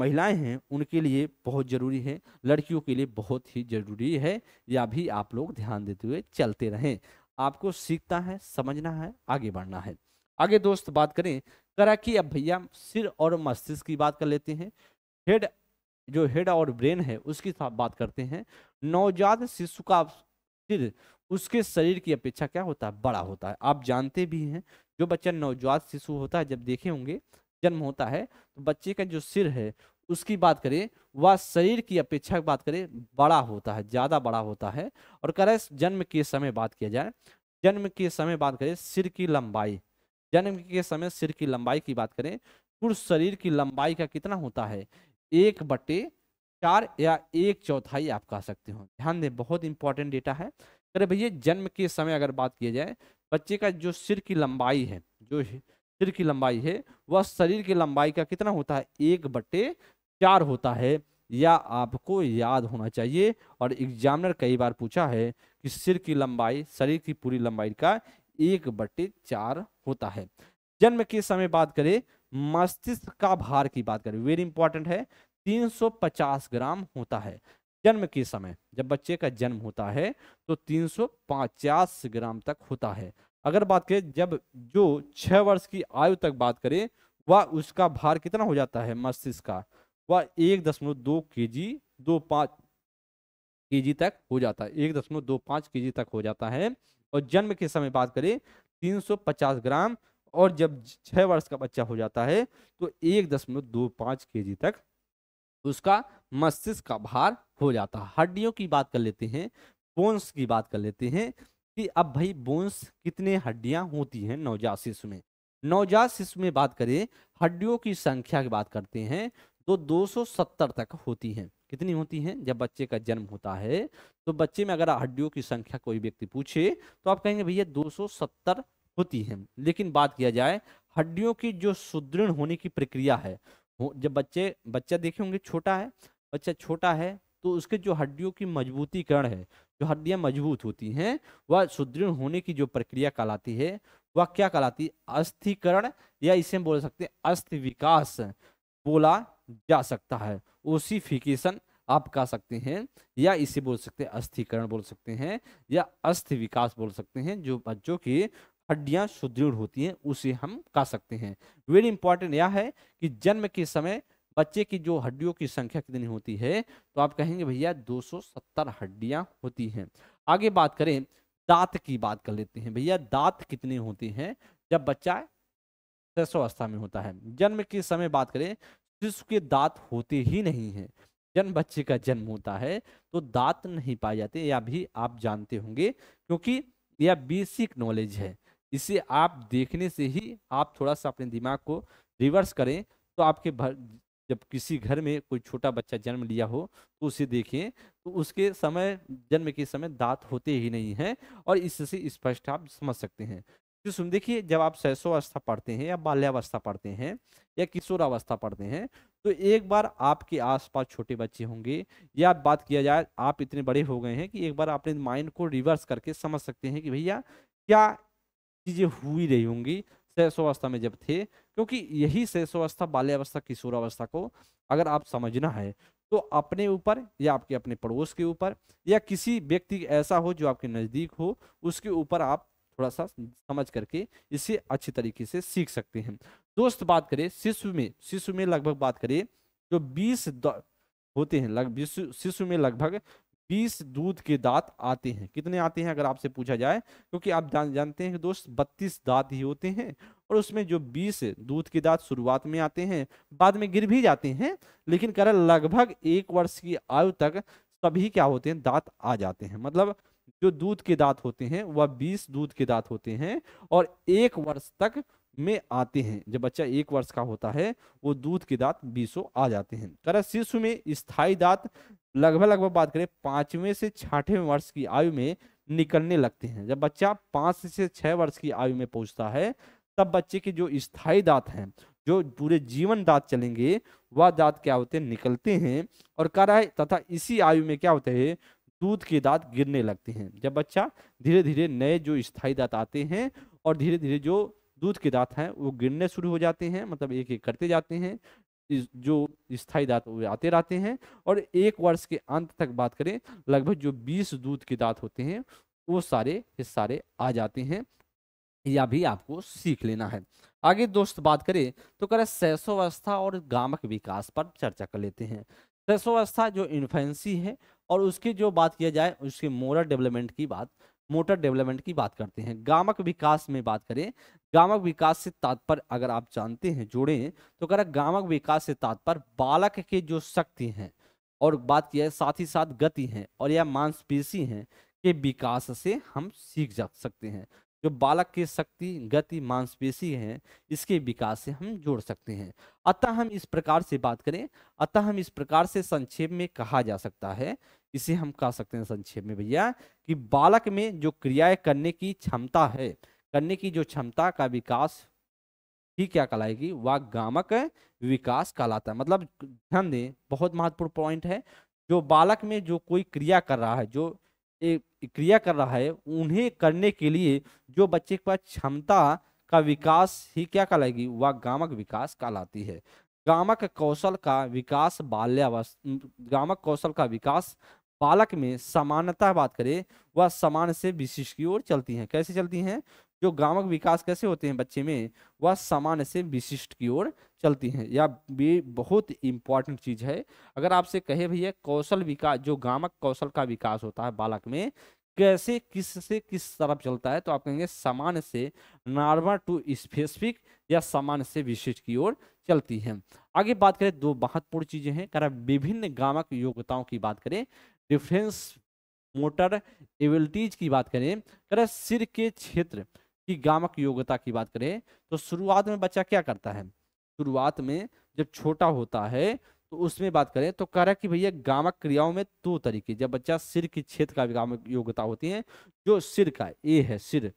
महिलाएं हैं उनके लिए बहुत ज़रूरी है लड़कियों के लिए बहुत ही ज़रूरी है या भी आप लोग ध्यान देते हुए चलते रहें आपको सीखना है समझना है आगे बढ़ना है आगे दोस्त बात करें करा की अब भैया सिर और मस्तिष्क की बात कर लेते हैं हेड जो हेड और ब्रेन है उसकी बात करते हैं नवजात शिशु का सिर उसके शरीर की अपेक्षा क्या होता है बड़ा होता है आप जानते भी हैं जो बच्चा नवजात शिशु होता है जब देखे होंगे जन्म होता है तो बच्चे का जो सिर है उसकी बात करें वह शरीर की अपेक्षा बात करें बड़ा होता है ज़्यादा बड़ा होता है और कह जन्म के समय बात किया जाए जन्म के समय बात करें सिर की लंबाई जन्म के समय सिर की लंबाई की बात करें पुरुष शरीर की लंबाई का कितना होता है एक बटे चार या एक चौथाई आप कह सकते हो ध्यान दें बहुत इंपॉर्टेंट डेटा है अरे भैया जन्म के समय अगर बात किया जाए बच्चे का जो सिर की लंबाई है जो सिर की लंबाई है वह शरीर की लंबाई का कितना होता है एक बटे चार होता है या आपको याद होना चाहिए और एग्जामिनर कई बार पूछा है कि सिर की लंबाई शरीर की पूरी लंबाई का एक बट्टे चार होता है जन्म के समय बात करें मस्तिष्क का भार की बात करें वेरी इंपॉर्टेंट है 350 ग्राम होता है जन्म के समय जब बच्चे का जन्म होता है तो 350 ग्राम तक होता है अगर बात करें जब जो छह वर्ष की आयु तक बात करें वह उसका भार कितना हो जाता है मस्तिष्क का वह एक दशमलव दो के जी दो पाँच के जी तक हो जाता है एक दशमलव दो पाँच के जी तक हो जाता है और जन्म के समय बात करें तीन सौ पचास ग्राम और जब छः वर्ष का बच्चा हो जाता है तो एक दशमलव दो पाँच के जी तक उसका मस्तिष्क का भार हो जाता है हड्डियों की बात कर लेते हैं बोन्स की बात कर लेते हैं कि अब भाई बोन्स कितने हड्डियां होती हैं नवजात शिशु में नवजात शिशु में बात करें हड्डियों की संख्या की बात करते हैं तो 270 तक होती हैं कितनी होती हैं जब बच्चे का जन्म होता है तो बच्चे में अगर हड्डियों की संख्या कोई व्यक्ति पूछे तो आप कहेंगे भैया 270 होती हैं लेकिन बात किया जाए हड्डियों की जो सुदृढ़ होने की प्रक्रिया है जब बच्चे बच्चा देखे होंगे छोटा है बच्चा छोटा है तो उसके जो हड्डियों की मजबूतीकरण है जो हड्डियां मजबूत होती हैं वह सुदृढ़ होने की जो प्रक्रिया कहलाती है वह क्या कहलाती है अस्थिकरण या इसे हम बोल सकते हैं अस्थि विकास बोला जा सकता है ओसीफिकेशन आप कह सकते हैं या इसे बोल सकते हैं अस्थिकरण बोल सकते हैं या अस्थि विकास बोल सकते हैं जो बच्चों की हड्डियां सुदृढ़ होती हैं उसे हम कह सकते हैं वेरी इंपॉर्टेंट यह है कि जन्म के समय बच्चे की जो हड्डियों की संख्या कितनी होती है तो आप कहेंगे भैया 270 हड्डियां होती हैं आगे बात करें दांत की बात कर लेते हैं भैया दांत कितने होते हैं जब बच्चा शैशवावस्था अवस्था में होता है जन्म के समय बात करें शिशु के दांत होते ही नहीं हैं जन्म बच्चे का जन्म होता है तो दांत नहीं पाए जाते या भी आप जानते होंगे क्योंकि यह बेसिक नॉलेज है इसे आप देखने से ही आप थोड़ा सा अपने दिमाग को रिवर्स करें तो आपके भर जब किसी घर में कोई छोटा बच्चा जन्म लिया हो तो उसे देखें तो उसके समय जन्म के समय दांत होते ही नहीं हैं और इससे स्पष्ट आप समझ सकते हैं जो तो सुन देखिए जब आप अवस्था पढ़ते हैं या बाल्यावस्था पढ़ते हैं या किशोरावस्था पढ़ते हैं तो एक बार आपके आसपास छोटे बच्चे होंगे या बात किया जाए आप इतने बड़े हो गए हैं कि एक बार अपने माइंड को रिवर्स करके समझ सकते हैं कि भैया क्या चीज़ें हुई रही होंगी अवस्था में जब थे क्योंकि यही अवस्था बाल्यावस्था किशोरावस्था को अगर आप समझना है तो अपने ऊपर या आपके अपने पड़ोस के ऊपर या किसी व्यक्ति ऐसा हो जो आपके नज़दीक हो उसके ऊपर आप थोड़ा सा समझ करके इसे अच्छी तरीके से सीख सकते हैं दोस्त बात करें शिशु में शिशु में लगभग बात करें जो बीस होते हैं लग शिशु में लगभग बीस दूध के दांत आते हैं कितने आते हैं अगर आपसे पूछा जाए क्योंकि आप जान जानते हैं कि दोस्त बत्तीस दांत ही होते हैं और उसमें जो बीस दूध के दांत शुरुआत में आते हैं बाद में गिर भी जाते हैं लेकिन कर लगभग एक वर्ष की आयु तक सभी क्या होते हैं दांत आ जाते हैं मतलब जो दूध के दांत होते हैं वह बीस दूध के दांत होते हैं और एक वर्ष तक में आते हैं जब बच्चा एक वर्ष का होता है वो दूध के दांत बीसों आ जाते हैं कर शिशु में स्थायी दांत लगभग लगभग बात करें पांचवें से छठवें वर्ष की आयु में निकलने लगते हैं जब बच्चा पांच से छह वर्ष की आयु में पहुंचता है तब बच्चे के जो स्थायी दांत हैं जो पूरे जीवन दांत चलेंगे वह दांत क्या होते हैं निकलते हैं और कह रहा है तथा इसी आयु में क्या होते हैं दूध के दांत गिरने लगते हैं जब बच्चा धीरे धीरे नए जो स्थायी दांत आते हैं और धीरे धीरे जो दूध के दांत हैं वो गिरने शुरू हो जाते हैं मतलब एक एक करते जाते हैं जो स्थायी दांत आते रहते हैं और एक वर्ष के अंत तक बात करें लगभग जो बीस दूध के दांत होते हैं वो सारे सारे आ जाते हैं या भी आपको सीख लेना है आगे दोस्त बात करें तो करें शैशवावस्था और गामक विकास पर चर्चा कर लेते हैं शैशवावस्था जो इन्फेंसी है और उसकी जो बात किया जाए उसके मोरल डेवलपमेंट की बात मोटर डेवलपमेंट की बात करते हैं गामक विकास में बात करें गामक विकास से तात्पर्य अगर आप जानते हैं हैं तो कह गामक विकास से तात्पर्य बालक के जो शक्ति हैं और बात किया साथ ही साथ गति हैं और यह मांसपेशी हैं के विकास से हम सीख जा सकते हैं जो बालक की शक्ति गति मांसपेशी है इसके विकास से हम जोड़ सकते हैं अतः हम इस प्रकार से बात करें अतः हम इस प्रकार से संक्षेप में कहा जा सकता है इसे हम कह सकते हैं संक्षेप में भैया कि बालक में जो क्रियाएं करने की क्षमता है करने की जो क्षमता का विकास ही क्या कहलाएगी वह गामक विकास कहलाता है मतलब ध्यान दें बहुत महत्वपूर्ण पॉइंट है जो बालक में जो कोई क्रिया कर रहा है जो एक क्रिया कर रहा है उन्हें करने के लिए जो बच्चे के पास क्षमता का विकास ही क्या कहलाएगी वह गामक विकास कहलाती है गामक कौशल का विकास बाल्यावस्था गामक कौशल का विकास बालक में समानता बात करें वह समान से विशिष्ट की ओर चलती हैं कैसे चलती हैं जो गामक विकास कैसे होते हैं बच्चे में वह समान से विशिष्ट की ओर चलती हैं या भी बहुत इंपॉर्टेंट चीज है अगर आपसे कहे भैया कौशल विकास जो गामक कौशल का विकास होता है बालक में कैसे किस से किस तरफ चलता है तो आप कहेंगे सामान्य से नॉर्मल टू स्पेसिफिक या सामान्य से विशिष्ट की ओर चलती हैं आगे बात करें दो महत्वपूर्ण चीजें हैं अगर विभिन्न गामक योग्यताओं की बात करें डिफेंस मोटर एबिलिटीज की बात करें अगर सिर के क्षेत्र की गामक योग्यता की बात करें तो शुरुआत में बच्चा क्या करता है शुरुआत में जब छोटा होता है तो उसमें बात करें तो कह रहा है कि भैया गामक क्रियाओं में दो तरीके जब बच्चा सिर की क्षेत्र का गामक योग्यता होती है जो सिर का ए है सिर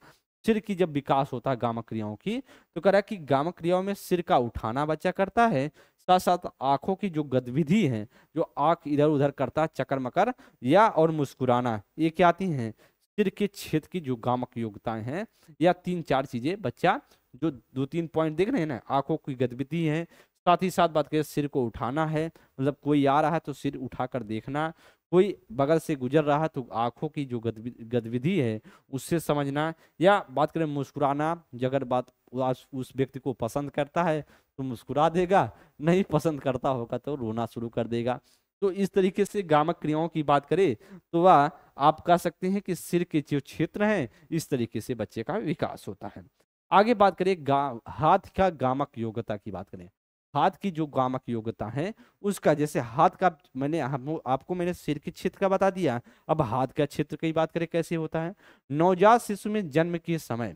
सिर की जब विकास होता है गामक क्रियाओं की तो कह रहा है कि गामक क्रियाओं में सिर का उठाना बच्चा करता है साथ साथ आंखों की जो गतिविधि है जो आंख इधर उधर करता चकर मकर या और मुस्कुराना ये क्या आती है सिर के क्षेत्र की जो गामक योग्यताएं हैं या तीन चार चीजें बच्चा जो दो तीन पॉइंट देख रहे हैं ना आंखों की गतिविधि है साथ ही साथ बात करें सिर को उठाना है मतलब कोई आ रहा है तो सिर उठाकर देखना कोई बगल से गुजर रहा है तो आंखों की जो गतिविधि है उससे समझना या बात करें मुस्कुराना अगर बात उस व्यक्ति को पसंद करता है तो मुस्कुरा देगा नहीं पसंद करता होगा तो रोना शुरू कर देगा तो इस तरीके से गामक क्रियाओं की बात करें तो वह आप कह सकते हैं कि सिर के जो क्षेत्र हैं इस तरीके से बच्चे का विकास होता है आगे बात करें हाथ का गामक योग्यता की बात करें हाथ की जो गामक योग्यता है उसका जैसे हाथ का मैंने आप, आपको मैंने सिर के क्षेत्र का बता दिया अब हाथ का क्षेत्र की बात करें कैसे होता है नवजात शिशु में जन्म के समय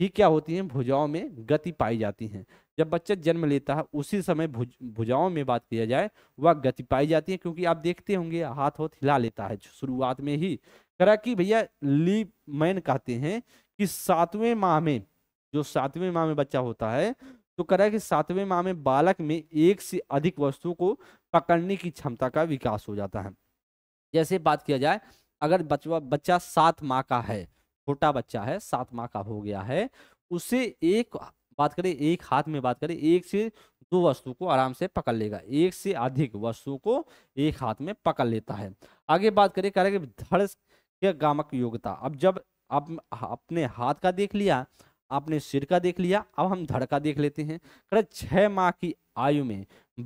ही क्या होती है भुजाओं में गति पाई जाती है जब बच्चा जन्म लेता है उसी समय भुज भुजाओं में बात किया जाए वह गति पाई जाती है क्योंकि आप देखते होंगे हाथ हाथ हिला लेता है शुरुआत में ही करा कि भैया ली मैन कहते हैं कि सातवें माह में जो सातवें माह में बच्चा होता है तो कह रहा है कि सातवें माह में बालक में एक से अधिक वस्तु को पकड़ने की क्षमता का विकास हो जाता है जैसे बात किया जाए अगर बचवा बच्चा सात माह का है छोटा बच्चा है सात माह का हो गया है उसे एक बात करें एक हाथ में बात करें एक से दो वस्तु को आराम से पकड़ लेगा एक से अधिक वस्तु को एक हाथ में पकड़ लेता है आगे बात करें कह रहे धड़ के गामक योग्यता अब जब आप अपने हाथ का देख लिया आपने सिर का देख लिया अब हम धड़ का देख लेते हैं करीब छः माह की आयु में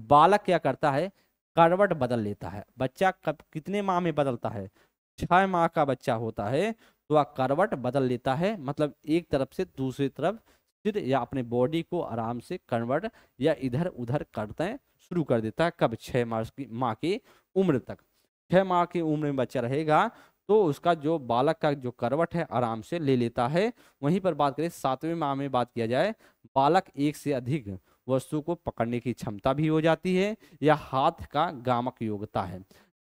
बालक क्या करता है करवट बदल लेता है बच्चा कब कितने माह में बदलता है छः माह का बच्चा होता है तो वह करवट बदल लेता है मतलब एक तरफ से दूसरी तरफ सिर या अपने बॉडी को आराम से कन्वर्ट या इधर उधर करते शुरू कर देता है कब छः माह की माह की उम्र तक छः माह की उम्र में बच्चा रहेगा तो उसका जो बालक का जो करवट है आराम से ले लेता है वहीं पर बात करें सातवें माह में बात किया जाए बालक एक से अधिक वस्तु को पकड़ने की क्षमता भी हो जाती है या हाथ का गामक योग्यता है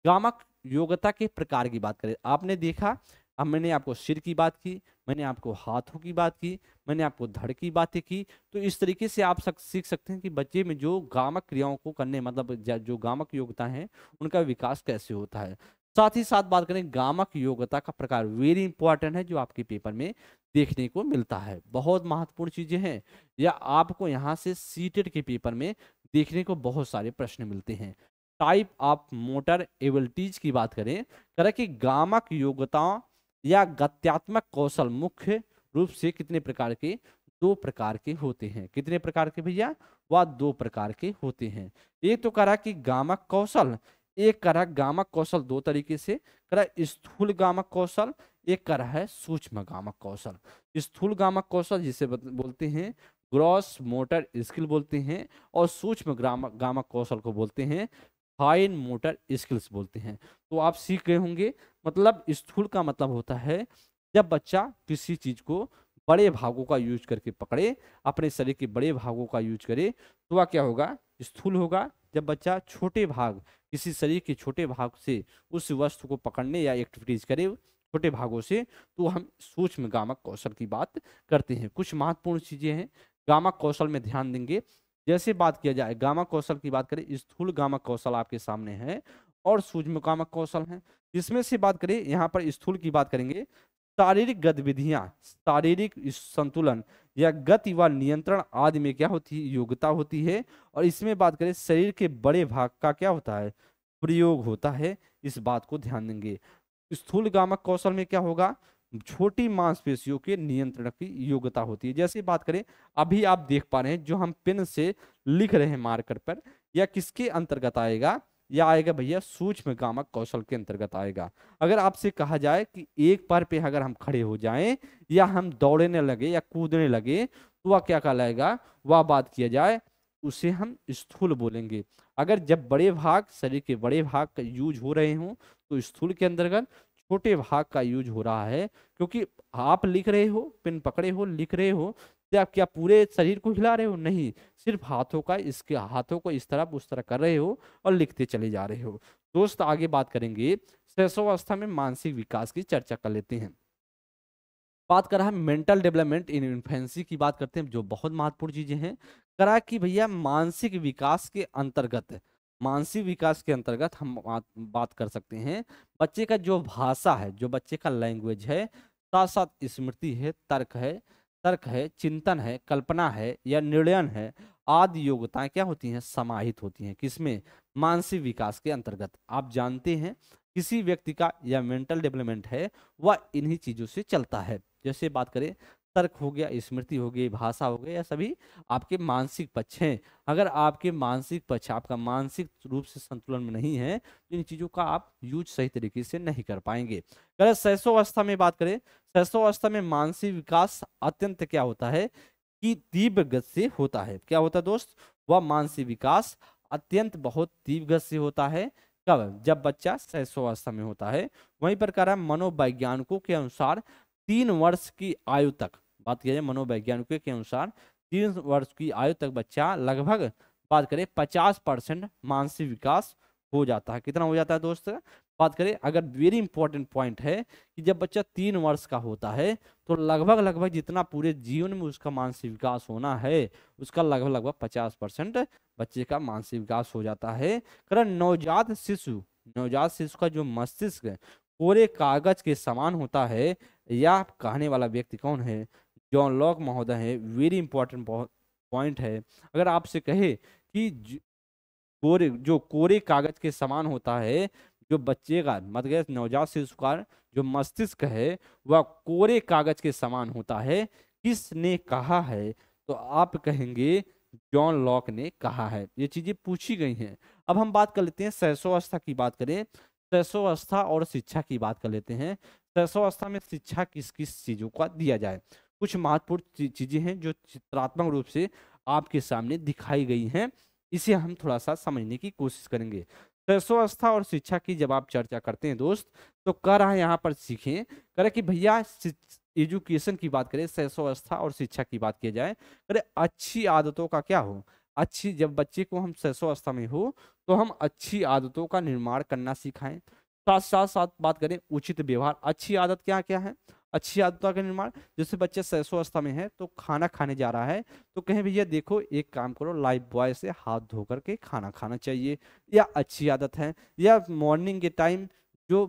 गामक योग्यता के प्रकार की बात करें आपने देखा अब मैंने आपको सिर की बात की मैंने आपको हाथों की बात की मैंने आपको धड़ की बातें की तो इस तरीके से आप सक, सीख सकते हैं कि बच्चे में जो गामक क्रियाओं को करने मतलब जो गामक योग्यता है उनका विकास कैसे होता है साथ ही साथ बात करें गामक योग्यता का प्रकार वेरी इंपॉर्टेंट है जो आपके पेपर में देखने को मिलता है बहुत महत्वपूर्ण चीजें हैं या आपको यहाँ से सीटेड के पेपर में देखने को बहुत सारे प्रश्न मिलते हैं टाइप ऑफ मोटर एबिलिटीज की बात करें करें कि गामक योग्यताओं या गत्यात्मक कौशल मुख्य रूप से कितने प्रकार के दो प्रकार के होते हैं कितने प्रकार के भैया वह दो प्रकार के होते हैं एक तो करा कि गामक कौशल एक कर है गामक कौशल दो तरीके से कर स्थूल गामक कौशल एक कर है सूक्ष्म गामक कौशल स्थूल गामक कौशल जिसे बोलते हैं ग्रॉस मोटर स्किल बोलते हैं और सूक्ष्म गामक कौशल को बोलते हैं फाइन मोटर स्किल्स बोलते हैं तो आप सीख गए होंगे मतलब स्थूल का मतलब होता है जब बच्चा किसी चीज को बड़े भागों का यूज करके पकड़े अपने शरीर के बड़े भागों का यूज करे तो वह क्या होगा स्थूल होगा जब बच्चा छोटे भाग किसी शरीर के छोटे भाग से उस वस्तु को पकड़ने या एक्टिविटीज करे छोटे भागों से तो हम सूक्ष्म गामक कौशल की बात करते हैं कुछ महत्वपूर्ण चीजें हैं गामक कौशल में ध्यान देंगे जैसे बात किया जाए गामक कौशल की बात करें स्थूल गामक कौशल आपके सामने है और सूक्ष्म गामक कौशल है इसमें से बात करें यहाँ पर स्थूल की बात करेंगे शारीरिक गतिविधियां शारीरिक संतुलन या गति व नियंत्रण आदि में क्या होती है योग्यता होती है और इसमें बात करें शरीर के बड़े भाग का क्या होता है प्रयोग होता है इस बात को ध्यान देंगे स्थूल गामक कौशल में क्या होगा छोटी मांसपेशियों के नियंत्रण की योग्यता होती है जैसे बात करें अभी आप देख पा रहे हैं जो हम पेन से लिख रहे हैं मार्कर पर या किसके अंतर्गत आएगा यह आएगा भैया सूक्ष्म गामक कौशल के अंतर्गत आएगा अगर आपसे कहा जाए कि एक पर पे अगर हम खड़े हो जाएं या हम दौड़ने लगे या कूदने लगे तो वह क्या कहलाएगा वह बात किया जाए उसे हम स्थूल बोलेंगे अगर जब बड़े भाग शरीर के बड़े भाग का यूज हो रहे हों तो स्थूल के अंतर्गत छोटे भाग का यूज हो रहा है क्योंकि आप लिख रहे हो पिन पकड़े हो लिख रहे हो तो आप क्या पूरे शरीर को हिला रहे हो नहीं सिर्फ हाथों का इसके हाथों को इस तरफ उस तरह कर रहे हो और लिखते चले जा रहे हो दोस्त आगे बात करेंगे शैशवावस्था में मानसिक विकास की चर्चा कर लेते हैं बात कर रहा है मेंटल डेवलपमेंट इन इन्फेंसी की बात करते हैं जो बहुत महत्वपूर्ण चीजें हैं करा कि भैया मानसिक विकास के अंतर्गत मानसिक विकास के अंतर्गत हम बात कर सकते हैं बच्चे का जो भाषा है जो बच्चे का लैंग्वेज है साथ साथ स्मृति है तर्क है तर्क है चिंतन है कल्पना है या निर्णयन है आदि योग्यताएं क्या होती हैं समाहित होती हैं किसमें मानसिक विकास के अंतर्गत आप जानते हैं किसी व्यक्ति का या मेंटल डेवलपमेंट है वह इन्हीं चीज़ों से चलता है जैसे बात करें तर्क हो गया स्मृति हो गई भाषा हो गई या सभी आपके मानसिक पक्ष हैं अगर आपके मानसिक पक्ष आपका मानसिक रूप से संतुलन में नहीं है तो इन चीज़ों का आप यूज सही तरीके से नहीं कर पाएंगे गलत शैशो अवस्था में बात करें शैशवावस्था में मानसिक विकास अत्यंत क्या होता है कि तीव्र गति से होता है क्या होता है दोस्त वह मानसिक विकास अत्यंत बहुत तीव्र गति से होता है कब जब बच्चा शैशवावस्था में होता है वहीं पर कह रहा है मनोवैज्ञानिकों के अनुसार तीन वर्ष की आयु तक बात किया जाए मनोवैज्ञानिकों के अनुसार तीन वर्ष की आयु तक बच्चा लगभग बात करें पचास परसेंट मानसिक विकास हो जाता है कितना हो जाता है दोस्त बात करें अगर वेरी इंपॉर्टेंट पॉइंट है कि जब बच्चा तीन वर्ष का होता है तो लगभग लगभग जितना पूरे जीवन में उसका मानसिक विकास होना है उसका लगभग लगभग पचास परसेंट बच्चे का मानसिक विकास हो जाता है कारण नवजात शिशु नवजात शिशु का जो मस्तिष्क कोरे कागज के समान होता है या कहने वाला व्यक्ति कौन है जॉन लॉक महोदय है वेरी इंपॉर्टेंट पॉइंट है अगर आपसे कहे कि कोरे जो कोरे कागज के समान होता है जो बच्चे का मत नवजात शिशु का जो मस्तिष्क है वह कोरे कागज के समान होता है किसने कहा है तो आप कहेंगे जॉन लॉक ने कहा है ये चीजें पूछी गई हैं अब हम बात कर लेते हैं अवस्था की बात करें अवस्था और शिक्षा की बात कर लेते हैं अवस्था में शिक्षा किस किस चीजों का दिया जाए कुछ महत्वपूर्ण चीजें हैं जो चित्रात्मक रूप से आपके सामने दिखाई गई हैं इसे हम थोड़ा सा समझने की कोशिश करेंगे तो अवस्था और शिक्षा की जब आप चर्चा करते हैं दोस्त तो कह रहा है यहाँ पर सीखें कह कि भैया एजुकेशन की बात करें अवस्था और शिक्षा की बात की जाए अरे अच्छी आदतों का क्या हो अच्छी जब बच्चे को हम अवस्था में हो तो हम अच्छी आदतों का निर्माण करना सिखाएं साथ साथ साथ बात करें उचित व्यवहार अच्छी आदत क्या क्या है अच्छी आदतों का निर्माण जैसे बच्चे सैसो अवस्था में है तो खाना खाने जा रहा है तो कहें भैया देखो एक काम करो लाइफ बॉय से हाथ धो के खाना खाना चाहिए या अच्छी आदत है या मॉर्निंग के टाइम जो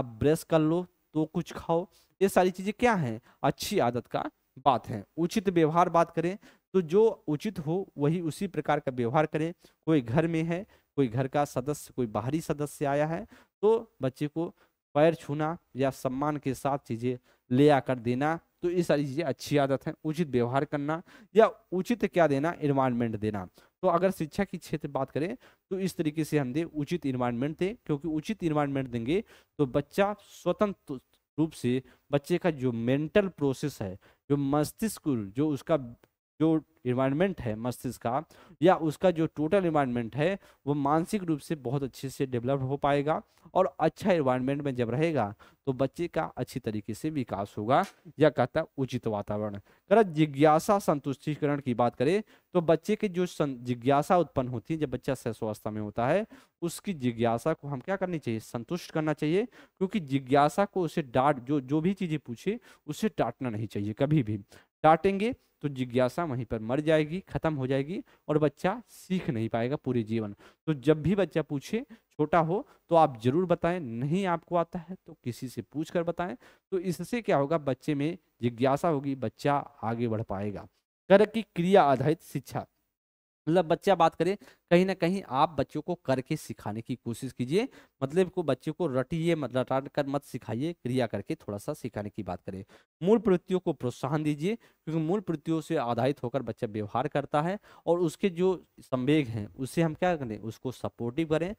आप ब्रश कर लो तो कुछ खाओ ये सारी चीज़ें क्या हैं अच्छी आदत का बात है उचित व्यवहार बात करें तो जो उचित हो वही उसी प्रकार का व्यवहार करें कोई घर में है कोई घर का सदस्य कोई बाहरी सदस्य आया है तो बच्चे को पैर छूना या सम्मान के साथ चीज़ें ले आकर देना तो ये सारी चीज़ें अच्छी आदत हैं उचित व्यवहार करना या उचित क्या देना इन्वायरमेंट देना तो अगर शिक्षा की क्षेत्र बात करें तो इस तरीके से हम दे उचित इन्वायरमेंट दें क्योंकि उचित इन्वायरमेंट देंगे तो बच्चा स्वतंत्र रूप से बच्चे का जो मेंटल प्रोसेस है जो मस्तिष्क जो उसका जो इन्वायरमेंट है मस्तिष्क का या उसका जो टोटल इन्वायरमेंट है वो मानसिक रूप से बहुत अच्छे से डेवलप हो पाएगा और अच्छा इन्वायरमेंट में जब रहेगा तो बच्चे का अच्छी तरीके से विकास होगा या कहता है उचित वातावरण अगर जिज्ञासा संतुष्टिकरण की बात करें तो बच्चे की जो जिज्ञासा उत्पन्न होती है जब बच्चा सहस्वस्था में होता है उसकी जिज्ञासा को हम क्या करनी चाहिए संतुष्ट करना चाहिए क्योंकि जिज्ञासा को उसे डांट जो जो भी चीज़ें पूछे उसे डांटना नहीं चाहिए कभी भी डांटेंगे तो जिज्ञासा वहीं पर मर जाएगी खत्म हो जाएगी और बच्चा सीख नहीं पाएगा पूरे जीवन तो जब भी बच्चा पूछे छोटा हो तो आप जरूर बताएं नहीं आपको आता है तो किसी से पूछ कर बताएं तो इससे क्या होगा बच्चे में जिज्ञासा होगी बच्चा आगे बढ़ पाएगा कर की क्रिया आधारित शिक्षा मतलब बच्चा बात करें कहीं ना कहीं आप बच्चों को करके सिखाने की कोशिश कीजिए मतलब को बच्चों को रटिए मत मतलब रट कर मत सिखाइए क्रिया करके थोड़ा सा सिखाने की बात करें मूल प्रवृत्तियों को प्रोत्साहन दीजिए क्योंकि मूल प्रवृत्तियों से आधारित होकर बच्चा व्यवहार करता है और उसके जो संवेग हैं उससे हम क्या करें उसको सपोर्टिव करें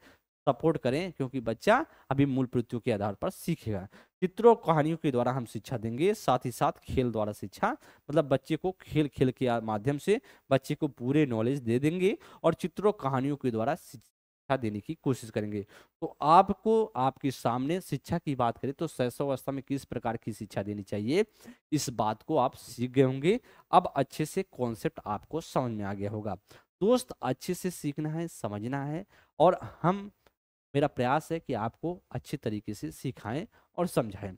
सपोर्ट करें क्योंकि बच्चा अभी मूल प्रवृत्तियों के आधार पर सीखेगा चित्रों कहानियों के द्वारा हम शिक्षा देंगे साथ ही साथ खेल द्वारा शिक्षा मतलब बच्चे को खेल खेल के माध्यम से बच्चे को पूरे नॉलेज दे देंगे और चित्रों कहानियों के द्वारा शिक्षा देने की कोशिश करेंगे तो आपको आपके सामने शिक्षा की बात करें तो शैशवावस्था में किस प्रकार की शिक्षा देनी चाहिए इस बात को आप सीख गए होंगे अब अच्छे से कॉन्सेप्ट आपको समझ में आ गया होगा दोस्त अच्छे से सीखना है समझना है और हम मेरा प्रयास है कि आपको अच्छे तरीके से सिखाएं और समझाएं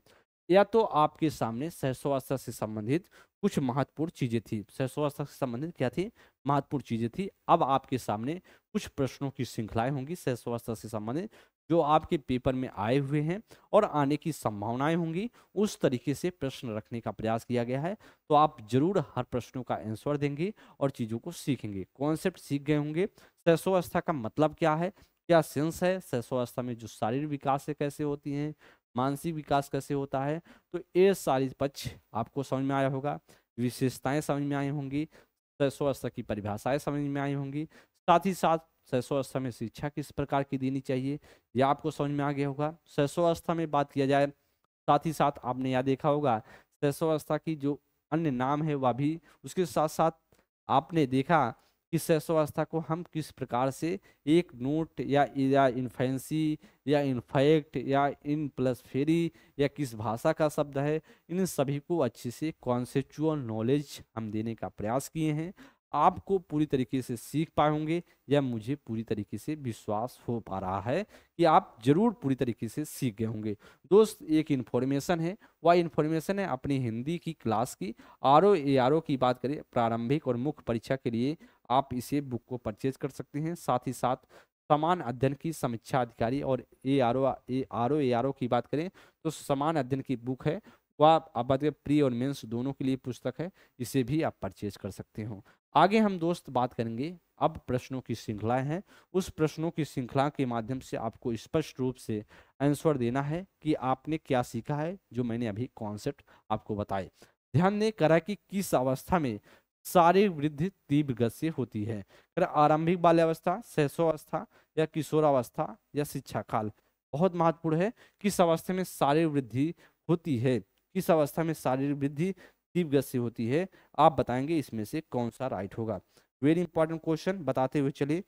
या तो आपके सामने सरसोवास्त्र से संबंधित कुछ महत्वपूर्ण चीजें थी सरसोवास्त्र से संबंधित क्या थी महत्वपूर्ण चीजें थी अब आपके सामने कुछ प्रश्नों की श्रृंखलाएं होंगी सरसोवास्त्र से संबंधित जो आपके पेपर में आए हुए हैं और आने की संभावनाएं होंगी उस तरीके से प्रश्न रखने का प्रयास किया गया है तो आप जरूर हर प्रश्नों का आंसर देंगे और चीज़ों को सीखेंगे कॉन्सेप्ट सीख गए होंगे सरसोवस्था का मतलब क्या है क्या सेंस है सहस्वावस्था में जो शारीरिक विकास है कैसे होती हैं मानसिक विकास कैसे होता है तो ये सारी पक्ष आपको समझ में आया होगा विशेषताएं समझ में आई होंगी सहस्वावस्था की परिभाषाएं समझ में आई होंगी साथ ही साथ सहस्वावस्था में शिक्षा किस प्रकार की देनी चाहिए यह आपको समझ में आ गया होगा अवस्था में बात किया जाए साथ ही साथ आपने यह देखा होगा अवस्था की जो अन्य नाम है वह भी उसके साथ साथ आपने देखा इस अवस्था को हम किस प्रकार से एक नोट या या इन्फेंसी या इनफैक्ट या इन प्लस फेरी या किस भाषा का शब्द है इन सभी को अच्छे से कॉन्सेपचुअल नॉलेज हम देने का प्रयास किए हैं आपको पूरी तरीके से सीख पाए होंगे या मुझे पूरी तरीके से विश्वास हो पा रहा है कि आप जरूर पूरी तरीके से सीख गए होंगे दोस्त एक इन्फॉर्मेशन है वह इन्फॉर्मेशन है अपनी हिंदी की क्लास की are O A R O की बात करें प्रारंभिक और मुख्य परीक्षा के लिए आप इसे बुक को परचेज कर सकते हैं साथ ही साथ समान अध्ययन की समीक्षा अधिकारी और A R O A R O A R O की बात करें तो समान अध्ययन की बुक है वह आप बात करें प्री और मेंस दोनों के लिए पुस्तक है इसे भी आप परचेज कर सकते हो आगे हम दोस्त बात करेंगे अब प्रश्नों की श्रृंखला है उस प्रश्नों की श्रृंखला के माध्यम से आपको स्पष्ट रूप से आंसर देना है कि आपने क्या सीखा है जो मैंने अभी कॉन्सेप्ट आपको बताए ध्यान दें करा कि किस अवस्था में शारीरिक वृद्धि तीव्र गति से होती है आरंभिक बाल्यावस्था अवस्था या किशोरावस्था या शिक्षा काल बहुत महत्वपूर्ण है किस अवस्था में शारीरिक वृद्धि होती है किस अवस्था में शारीरिक वृद्धि तीव्र से होती है आप बताएंगे इसमें से कौन सा राइट होगा वेरी इंपॉर्टेंट क्वेश्चन बताते हुए चले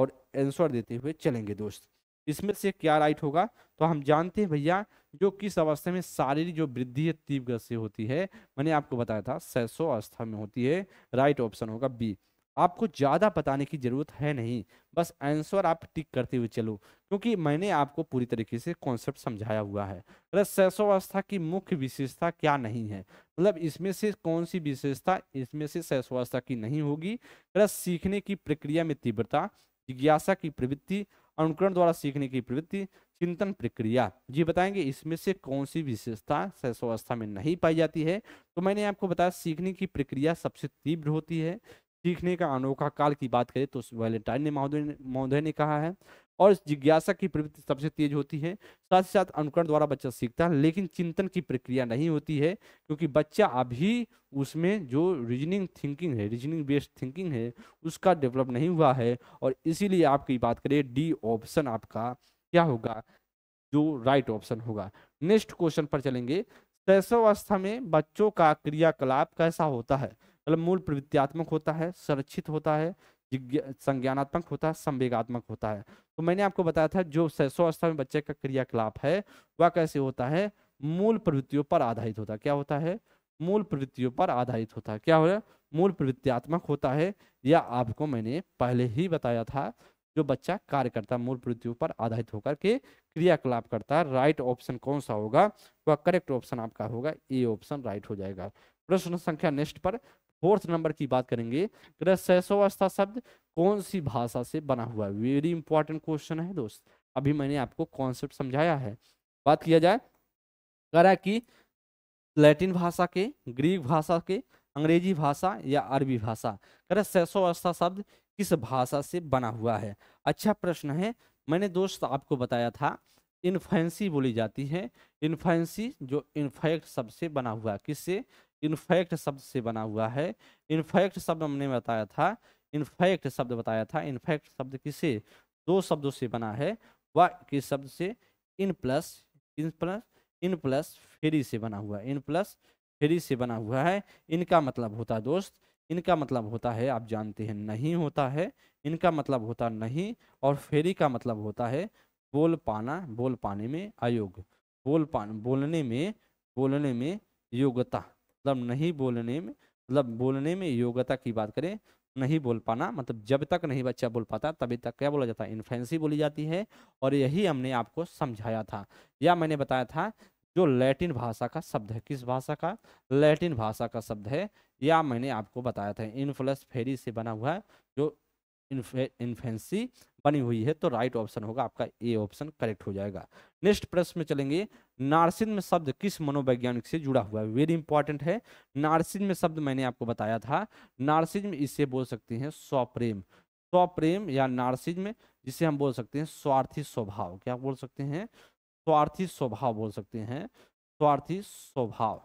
और आंसर देते हुए चलेंगे दोस्त इसमें से क्या राइट होगा तो हम जानते हैं भैया जो किस अवस्था में शारीरिक जो वृद्धि है तीव्र से होती है मैंने आपको बताया था सैसो अवस्था में होती है राइट ऑप्शन होगा बी आपको ज़्यादा बताने की ज़रूरत है नहीं बस आंसर आप टिक करते हुए चलो क्योंकि मैंने आपको पूरी तरीके से कॉन्सेप्ट समझाया हुआ है अगर की मुख्य विशेषता क्या नहीं है मतलब इसमें से कौन सी विशेषता इसमें से शैशवावस्था की नहीं होगी रस सीखने की प्रक्रिया में तीव्रता जिज्ञासा की प्रवृत्ति अनुकरण द्वारा सीखने की प्रवृत्ति चिंतन प्रक्रिया ये बताएंगे इसमें से कौन सी विशेषता शैशवावस्था में नहीं पाई जाती है तो मैंने आपको बताया सीखने की प्रक्रिया सबसे तीव्र होती है सीखने का अनोखा काल की बात करें तो वैलेंटाइन ने महोदय ने कहा है और जिज्ञासा की प्रवृत्ति सबसे तेज होती है साथ ही साथ अनुकरण द्वारा बच्चा सीखता है लेकिन चिंतन की प्रक्रिया नहीं होती है क्योंकि बच्चा अभी उसमें जो रीजनिंग थिंकिंग है रीजनिंग बेस्ड थिंकिंग है उसका डेवलप नहीं हुआ है और इसीलिए आपकी बात करें डी ऑप्शन आपका क्या होगा जो राइट ऑप्शन होगा नेक्स्ट क्वेश्चन पर चलेंगे शैशवावस्था में बच्चों का क्रियाकलाप कैसा होता है मतलब मूल प्रवृत्तियात्मक होता है संरक्षित होता है संज्ञानात्मक होता है संवेगात्मक होता है तो मैंने आपको बताया था जो अवस्था में बच्चे का क्रियाकलाप है वह कैसे होता है मूल प्रवृत्तियों पर आधारित होता है क्या होता है मूल प्रवृत्तियों पर आधारित होता है क्या हो रहा है मूल प्रवृत्तियात्मक होता है या आपको मैंने पहले ही बताया था जो बच्चा कार्य करता है मूल प्रवृत्तियों पर आधारित होकर के क्रियाकलाप करता है राइट ऑप्शन कौन सा होगा वह करेक्ट ऑप्शन आपका होगा ए ऑप्शन राइट हो जाएगा प्रश्न संख्या नेक्स्ट पर फोर्थ नंबर की बात करेंगे ग्रह सहसोवस्था शब्द कौन सी भाषा से बना हुआ है वेरी इंपॉर्टेंट क्वेश्चन है दोस्त अभी मैंने आपको कॉन्सेप्ट समझाया है बात किया जाए करा कि लैटिन भाषा के ग्रीक भाषा के अंग्रेजी भाषा या अरबी भाषा करा सहसोवस्था शब्द किस भाषा से बना हुआ है अच्छा प्रश्न है मैंने दोस्त आपको बताया था इन्फेंसी बोली जाती है इन्फेंसी जो इन्फेक्ट सबसे बना हुआ किससे इनफैक्ट शब्द से बना हुआ है इनफैक्ट शब्द हमने बताया था इनफैक्ट शब्द बताया था इनफैक्ट शब्द किसे दो शब्दों से बना है वह किस शब्द से इन प्लस इन प्लस इन प्लस फेरी से बना हुआ है इन प्लस फेरी से बना हुआ है इनका मतलब होता दोस्त इनका मतलब होता है आप जानते हैं नहीं होता है इनका मतलब होता नहीं और फेरी का मतलब होता है बोल पाना बोल पाने में अयोग्य बोल पा बोलने में बोलने में योग्यता मतलब नहीं बोलने में मतलब बोलने में योग्यता की बात करें नहीं बोल पाना मतलब जब तक नहीं बच्चा बोल पाता तभी तक क्या बोला जाता है इन्फेंसी बोली जाती है और यही हमने आपको समझाया था या मैंने बताया था जो लैटिन भाषा का शब्द है किस भाषा का लैटिन भाषा का शब्द है या मैंने आपको बताया था इनफ्लस फेरी से बना हुआ है जो इन्फेंसी बनी हुई है तो राइट ऑप्शन होगा आपका ए ऑप्शन करेक्ट हो जाएगा नेक्स्ट प्रश्न में चलेंगे नारसिंह में शब्द किस मनोवैज्ञानिक से जुड़ा हुआ है वेरी इंपॉर्टेंट है नारसिंह में शब्द मैंने आपको बताया था नारसिंह में इसे बोल सकते हैं स्वप्रेम स्वप्रेम या नारसिंह में जिसे हम बोल सकते हैं स्वार्थी स्वभाव क्या बोल सकते हैं स्वार्थी स्वभाव बोल सकते हैं स्वार्थी स्वभाव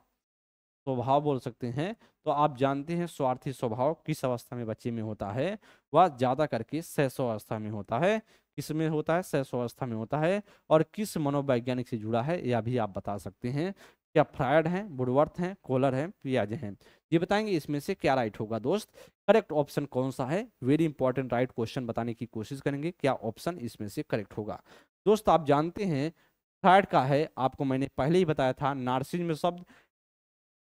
स्वभाव बोल सकते हैं तो आप जानते हैं स्वार्थी स्वभाव किस अवस्था में बच्चे में होता है वह ज़्यादा करके सहसो अवस्था में होता है किस में होता है सहसो अवस्था में होता है और किस मनोवैज्ञानिक से जुड़ा है यह भी आप बता सकते हैं क्या फ्रायड हैं बुडवर्थ हैं कोलर हैं पियाज हैं ये बताएंगे इसमें से क्या राइट होगा दोस्त करेक्ट ऑप्शन कौन सा है वेरी इंपॉर्टेंट राइट क्वेश्चन बताने की कोशिश करेंगे क्या ऑप्शन इसमें से करेक्ट होगा दोस्त आप जानते हैं फ्रायड का है आपको मैंने पहले ही बताया था नार्सिज में शब्द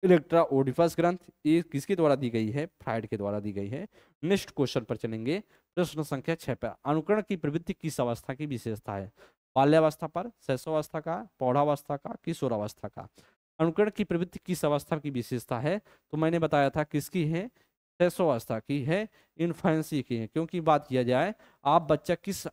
इलेक्ट्रा ओडिफस ग्रंथ ये किसके द्वारा दी गई है फ्राइड के द्वारा दी गई है नेक्स्ट क्वेश्चन पर चलेंगे प्रश्न संख्या छह पर अनुकरण की प्रवृत्ति किस अवस्था की विशेषता है बाल्यावस्था पर शैशवावस्था का पौधावस्था का किशोरावस्था का अनुकरण की प्रवृत्ति किस अवस्था की विशेषता है तो मैंने बताया था किसकी है शैशवावस्था की है इन्फेंसी की है क्योंकि बात किया जाए आप बच्चा किस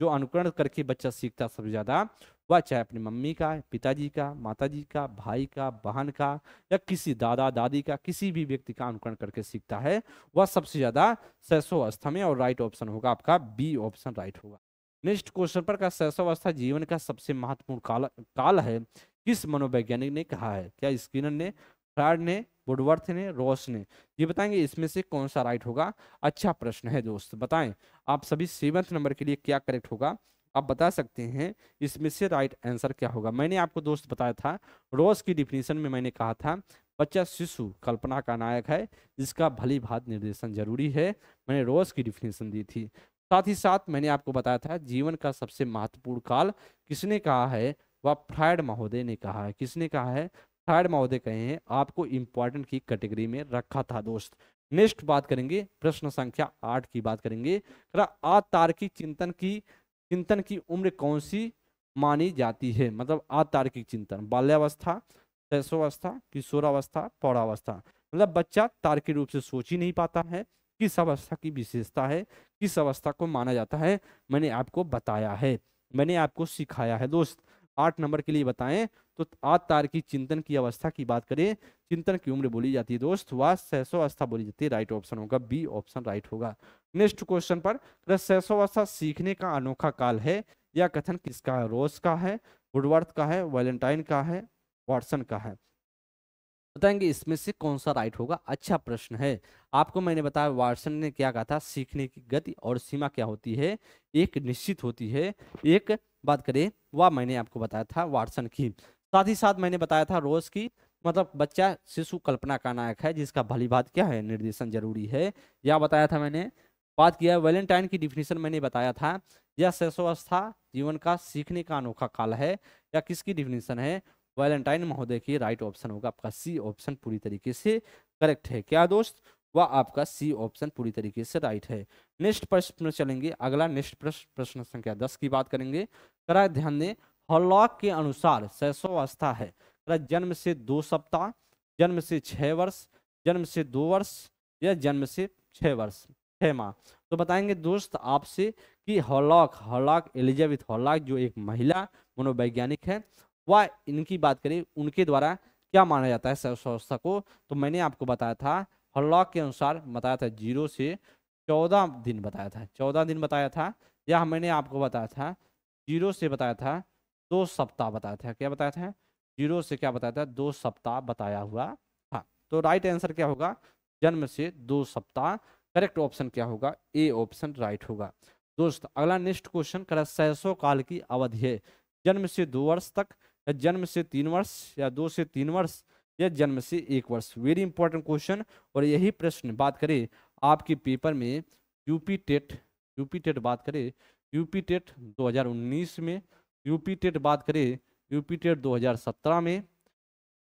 जो अनुकरण करके बच्चा सीखता सबसे ज्यादा वह चाहे अपनी मम्मी का पिताजी का माताजी का भाई का बहन का या किसी दादा दादी का किसी भी व्यक्ति का अनुकरण करके सीखता है वह सबसे ज्यादा अवस्था में और राइट ऑप्शन होगा आपका बी ऑप्शन राइट होगा नेक्स्ट क्वेश्चन पर का अवस्था जीवन का सबसे महत्वपूर्ण काल काल है किस मनोवैज्ञानिक ने कहा है क्या स्किनर ने फ्रार्ड ने वुडवर्थ ने रोस ने ये बताएंगे इसमें से कौन सा राइट होगा अच्छा प्रश्न है दोस्त बताएं आप सभी सेवंथ नंबर के लिए क्या करेक्ट होगा आप बता सकते हैं इसमें से राइट आंसर क्या होगा मैंने आपको दोस्त बताया था रोज की डिफिनेशन में मैंने कहा था बच्चा शिशु कल्पना का नायक है जिसका भली भात निर्देशन जरूरी है मैंने रोज की डिफिनेशन दी थी साथ ही साथ मैंने आपको बताया था जीवन का सबसे महत्वपूर्ण काल किसने कहा है वह फ्रायड महोदय ने कहा है किसने कहा है फ्रायड महोदय कहे हैं आपको इम्पोर्टेंट की कैटेगरी में रखा था दोस्त नेक्स्ट बात करेंगे प्रश्न संख्या आठ की बात करेंगे अतार्किक चिंतन की चिंतन की उम्र कौन सी मानी जाती है मतलब अतार्किक चिंतन बाल्यावस्था शैशवावस्था किशोरावस्था पौरावस्था मतलब बच्चा तार्किक रूप से सोच ही नहीं पाता है किस अवस्था की विशेषता है किस अवस्था को माना जाता है मैंने आपको बताया है मैंने आपको सिखाया है दोस्त आठ नंबर के लिए बताएं तो आत तार की चिंतन की अवस्था की बात करें चिंतन की उम्र बोली जाती है दोस्त वह सहसोवस्था बोली जाती है राइट ऑप्शन होगा बी ऑप्शन राइट होगा नेक्स्ट क्वेश्चन पर सहसोवस्था सीखने का अनोखा काल है यह कथन किसका है रोज का है वुडवर्थ का है वैलेंटाइन का है वाटसन का है बताएंगे इसमें से कौन सा राइट होगा अच्छा प्रश्न है आपको मैंने बताया वार्सन ने क्या कहा था सीखने की गति और सीमा क्या होती है एक निश्चित होती है एक बात करें वह मैंने आपको बताया था वाटसन की साथ ही साथ मैंने बताया था रोज की मतलब बच्चा शिशु कल्पना का नायक है जिसका भली बात क्या है निर्देशन जरूरी है यह बताया था मैंने बात किया वैलेंटाइन की डिफिनेशन मैंने बताया था यह शैशवस्था जीवन का सीखने का अनोखा काल है या किसकी डिफिनेशन है वैलेंटाइन महोदय की राइट ऑप्शन होगा आपका सी ऑप्शन पूरी तरीके से करेक्ट है क्या दोस्त वह आपका सी ऑप्शन पूरी तरीके से राइट है नेक्स्ट प्रश्न चलेंगे अगला नेक्स्ट प्रश्न प्रश्न संख्या दस की बात करेंगे कराए ध्यान दें हॉलॉक के अनुसार शैशवावस्था है जन्म से दो सप्ताह जन्म से छः वर्ष जन्म से दो वर्ष या जन्म से छः वर्ष छः माह तो बताएंगे दोस्त आपसे कि हॉलॉक हॉलॉक एलिजाबेथ हॉलॉक जो एक महिला मनोवैज्ञानिक है वह इनकी बात करें उनके द्वारा क्या माना जाता है शैशवावस्था को तो मैंने आपको बताया था हल्लाक के अनुसार बताया था जीरो से चौदह दिन बताया था चौदह दिन बताया था या मैंने आपको बताया था जीरो से बताया था दो सप्ताह बताया था क्या बताया था जीरो से क्या बताया था दो सप्ताह बताया हुआ था तो राइट आंसर क्या होगा जन्म से दो सप्ताह करेक्ट ऑप्शन क्या होगा ए ऑप्शन राइट होगा दोस्त अगला नेक्स्ट क्वेश्चन करा सैसो काल की अवधि है जन्म से दो वर्ष तक या जन्म से तीन वर्ष या दो से तीन वर्ष या जन्म से एक वर्ष वेरी इंपॉर्टेंट क्वेश्चन और यही प्रश्न बात करें आपके पेपर में यूपी टेट यूपी टेट बात करें यूपी टेट 2019 में यूपी टेट बात करें यूपी टेट 2017 में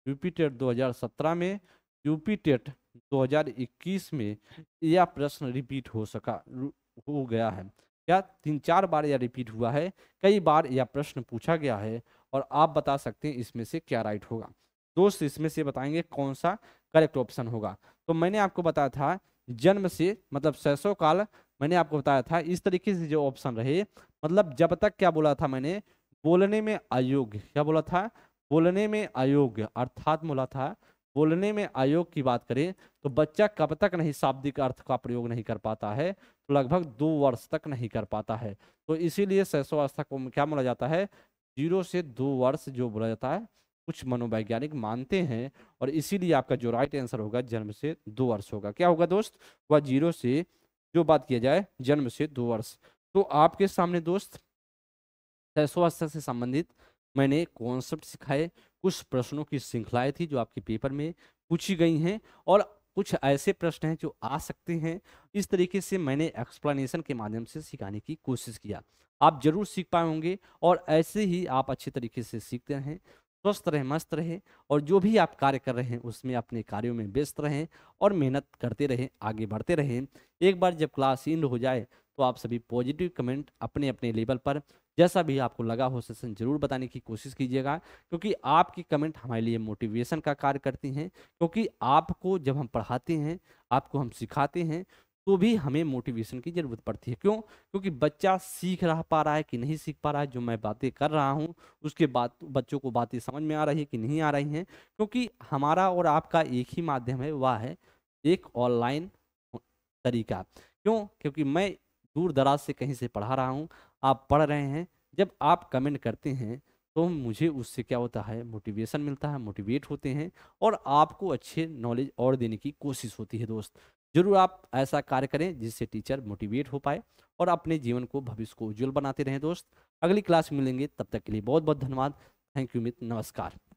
यूपी टेट 2017 में यूपी टेट 2021 में यह प्रश्न रिपीट हो सका हो गया है क्या तीन चार बार यह रिपीट हुआ है कई बार यह प्रश्न पूछा गया है और आप बता सकते हैं इसमें से क्या राइट होगा दोस्त इसमें से बताएंगे कौन सा करेक्ट ऑप्शन होगा तो मैंने आपको बताया था जन्म से मतलब सैसो काल मैंने आपको बताया था इस तरीके से जो ऑप्शन रहे मतलब जब तक क्या बोला था मैंने बोलने में अयोग्य क्या बोला था बोलने में अयोग्य अर्थात बोला था बोलने में आयोग की बात करें तो बच्चा कब तक नहीं शाब्दिक अर्थ का प्रयोग नहीं कर पाता है तो लगभग दो वर्ष तक नहीं कर पाता है तो इसीलिए अवस्था को क्या बोला जाता है जीरो से दो वर्ष जो बोला जाता है कुछ मनोवैज्ञानिक मानते हैं और इसीलिए आपका जो राइट आंसर होगा जन्म से दो वर्ष होगा क्या होगा दोस्त वह जीरो से जो बात किया जाए जन्म से दो वर्ष तो आपके सामने दोस्त स्वास्थ्य से संबंधित मैंने कॉन्सेप्ट सिखाए कुछ प्रश्नों की श्रृंखलाएं थी जो आपके पेपर में पूछी गई हैं और कुछ ऐसे प्रश्न हैं जो आ सकते हैं इस तरीके से मैंने एक्सप्लेनेशन के माध्यम से सिखाने की कोशिश किया आप जरूर सीख पाए होंगे और ऐसे ही आप अच्छे तरीके से सीखते हैं स्वस्थ रहें मस्त रहें और जो भी आप कार्य कर रहे हैं उसमें अपने कार्यों में व्यस्त रहें और मेहनत करते रहें आगे बढ़ते रहें एक बार जब क्लास इंड हो जाए तो आप सभी पॉजिटिव कमेंट अपने अपने लेवल पर जैसा भी आपको लगा हो सेशन जरूर बताने की कोशिश कीजिएगा क्योंकि आपकी कमेंट हमारे लिए मोटिवेशन का कार्य करती हैं क्योंकि आपको जब हम पढ़ाते हैं आपको हम सिखाते हैं तो भी हमें मोटिवेशन की ज़रूरत पड़ती है क्यों क्योंकि बच्चा सीख रहा पा रहा है कि नहीं सीख पा रहा है जो मैं बातें कर रहा हूँ उसके बाद बच्चों को बातें समझ में आ रही है कि नहीं आ रही हैं क्योंकि हमारा और आपका एक ही माध्यम है वह है एक ऑनलाइन तरीका क्यों क्योंकि मैं दूर दराज से कहीं से पढ़ा रहा हूँ आप पढ़ रहे हैं जब आप कमेंट करते हैं तो मुझे उससे क्या होता है मोटिवेशन मिलता है मोटिवेट होते हैं और आपको अच्छे नॉलेज और देने की कोशिश होती है दोस्त जरूर आप ऐसा कार्य करें जिससे टीचर मोटिवेट हो पाए और अपने जीवन को भविष्य को उज्ज्वल बनाते रहें दोस्त अगली क्लास में मिलेंगे तब तक के लिए बहुत बहुत धन्यवाद थैंक यू मित्र नमस्कार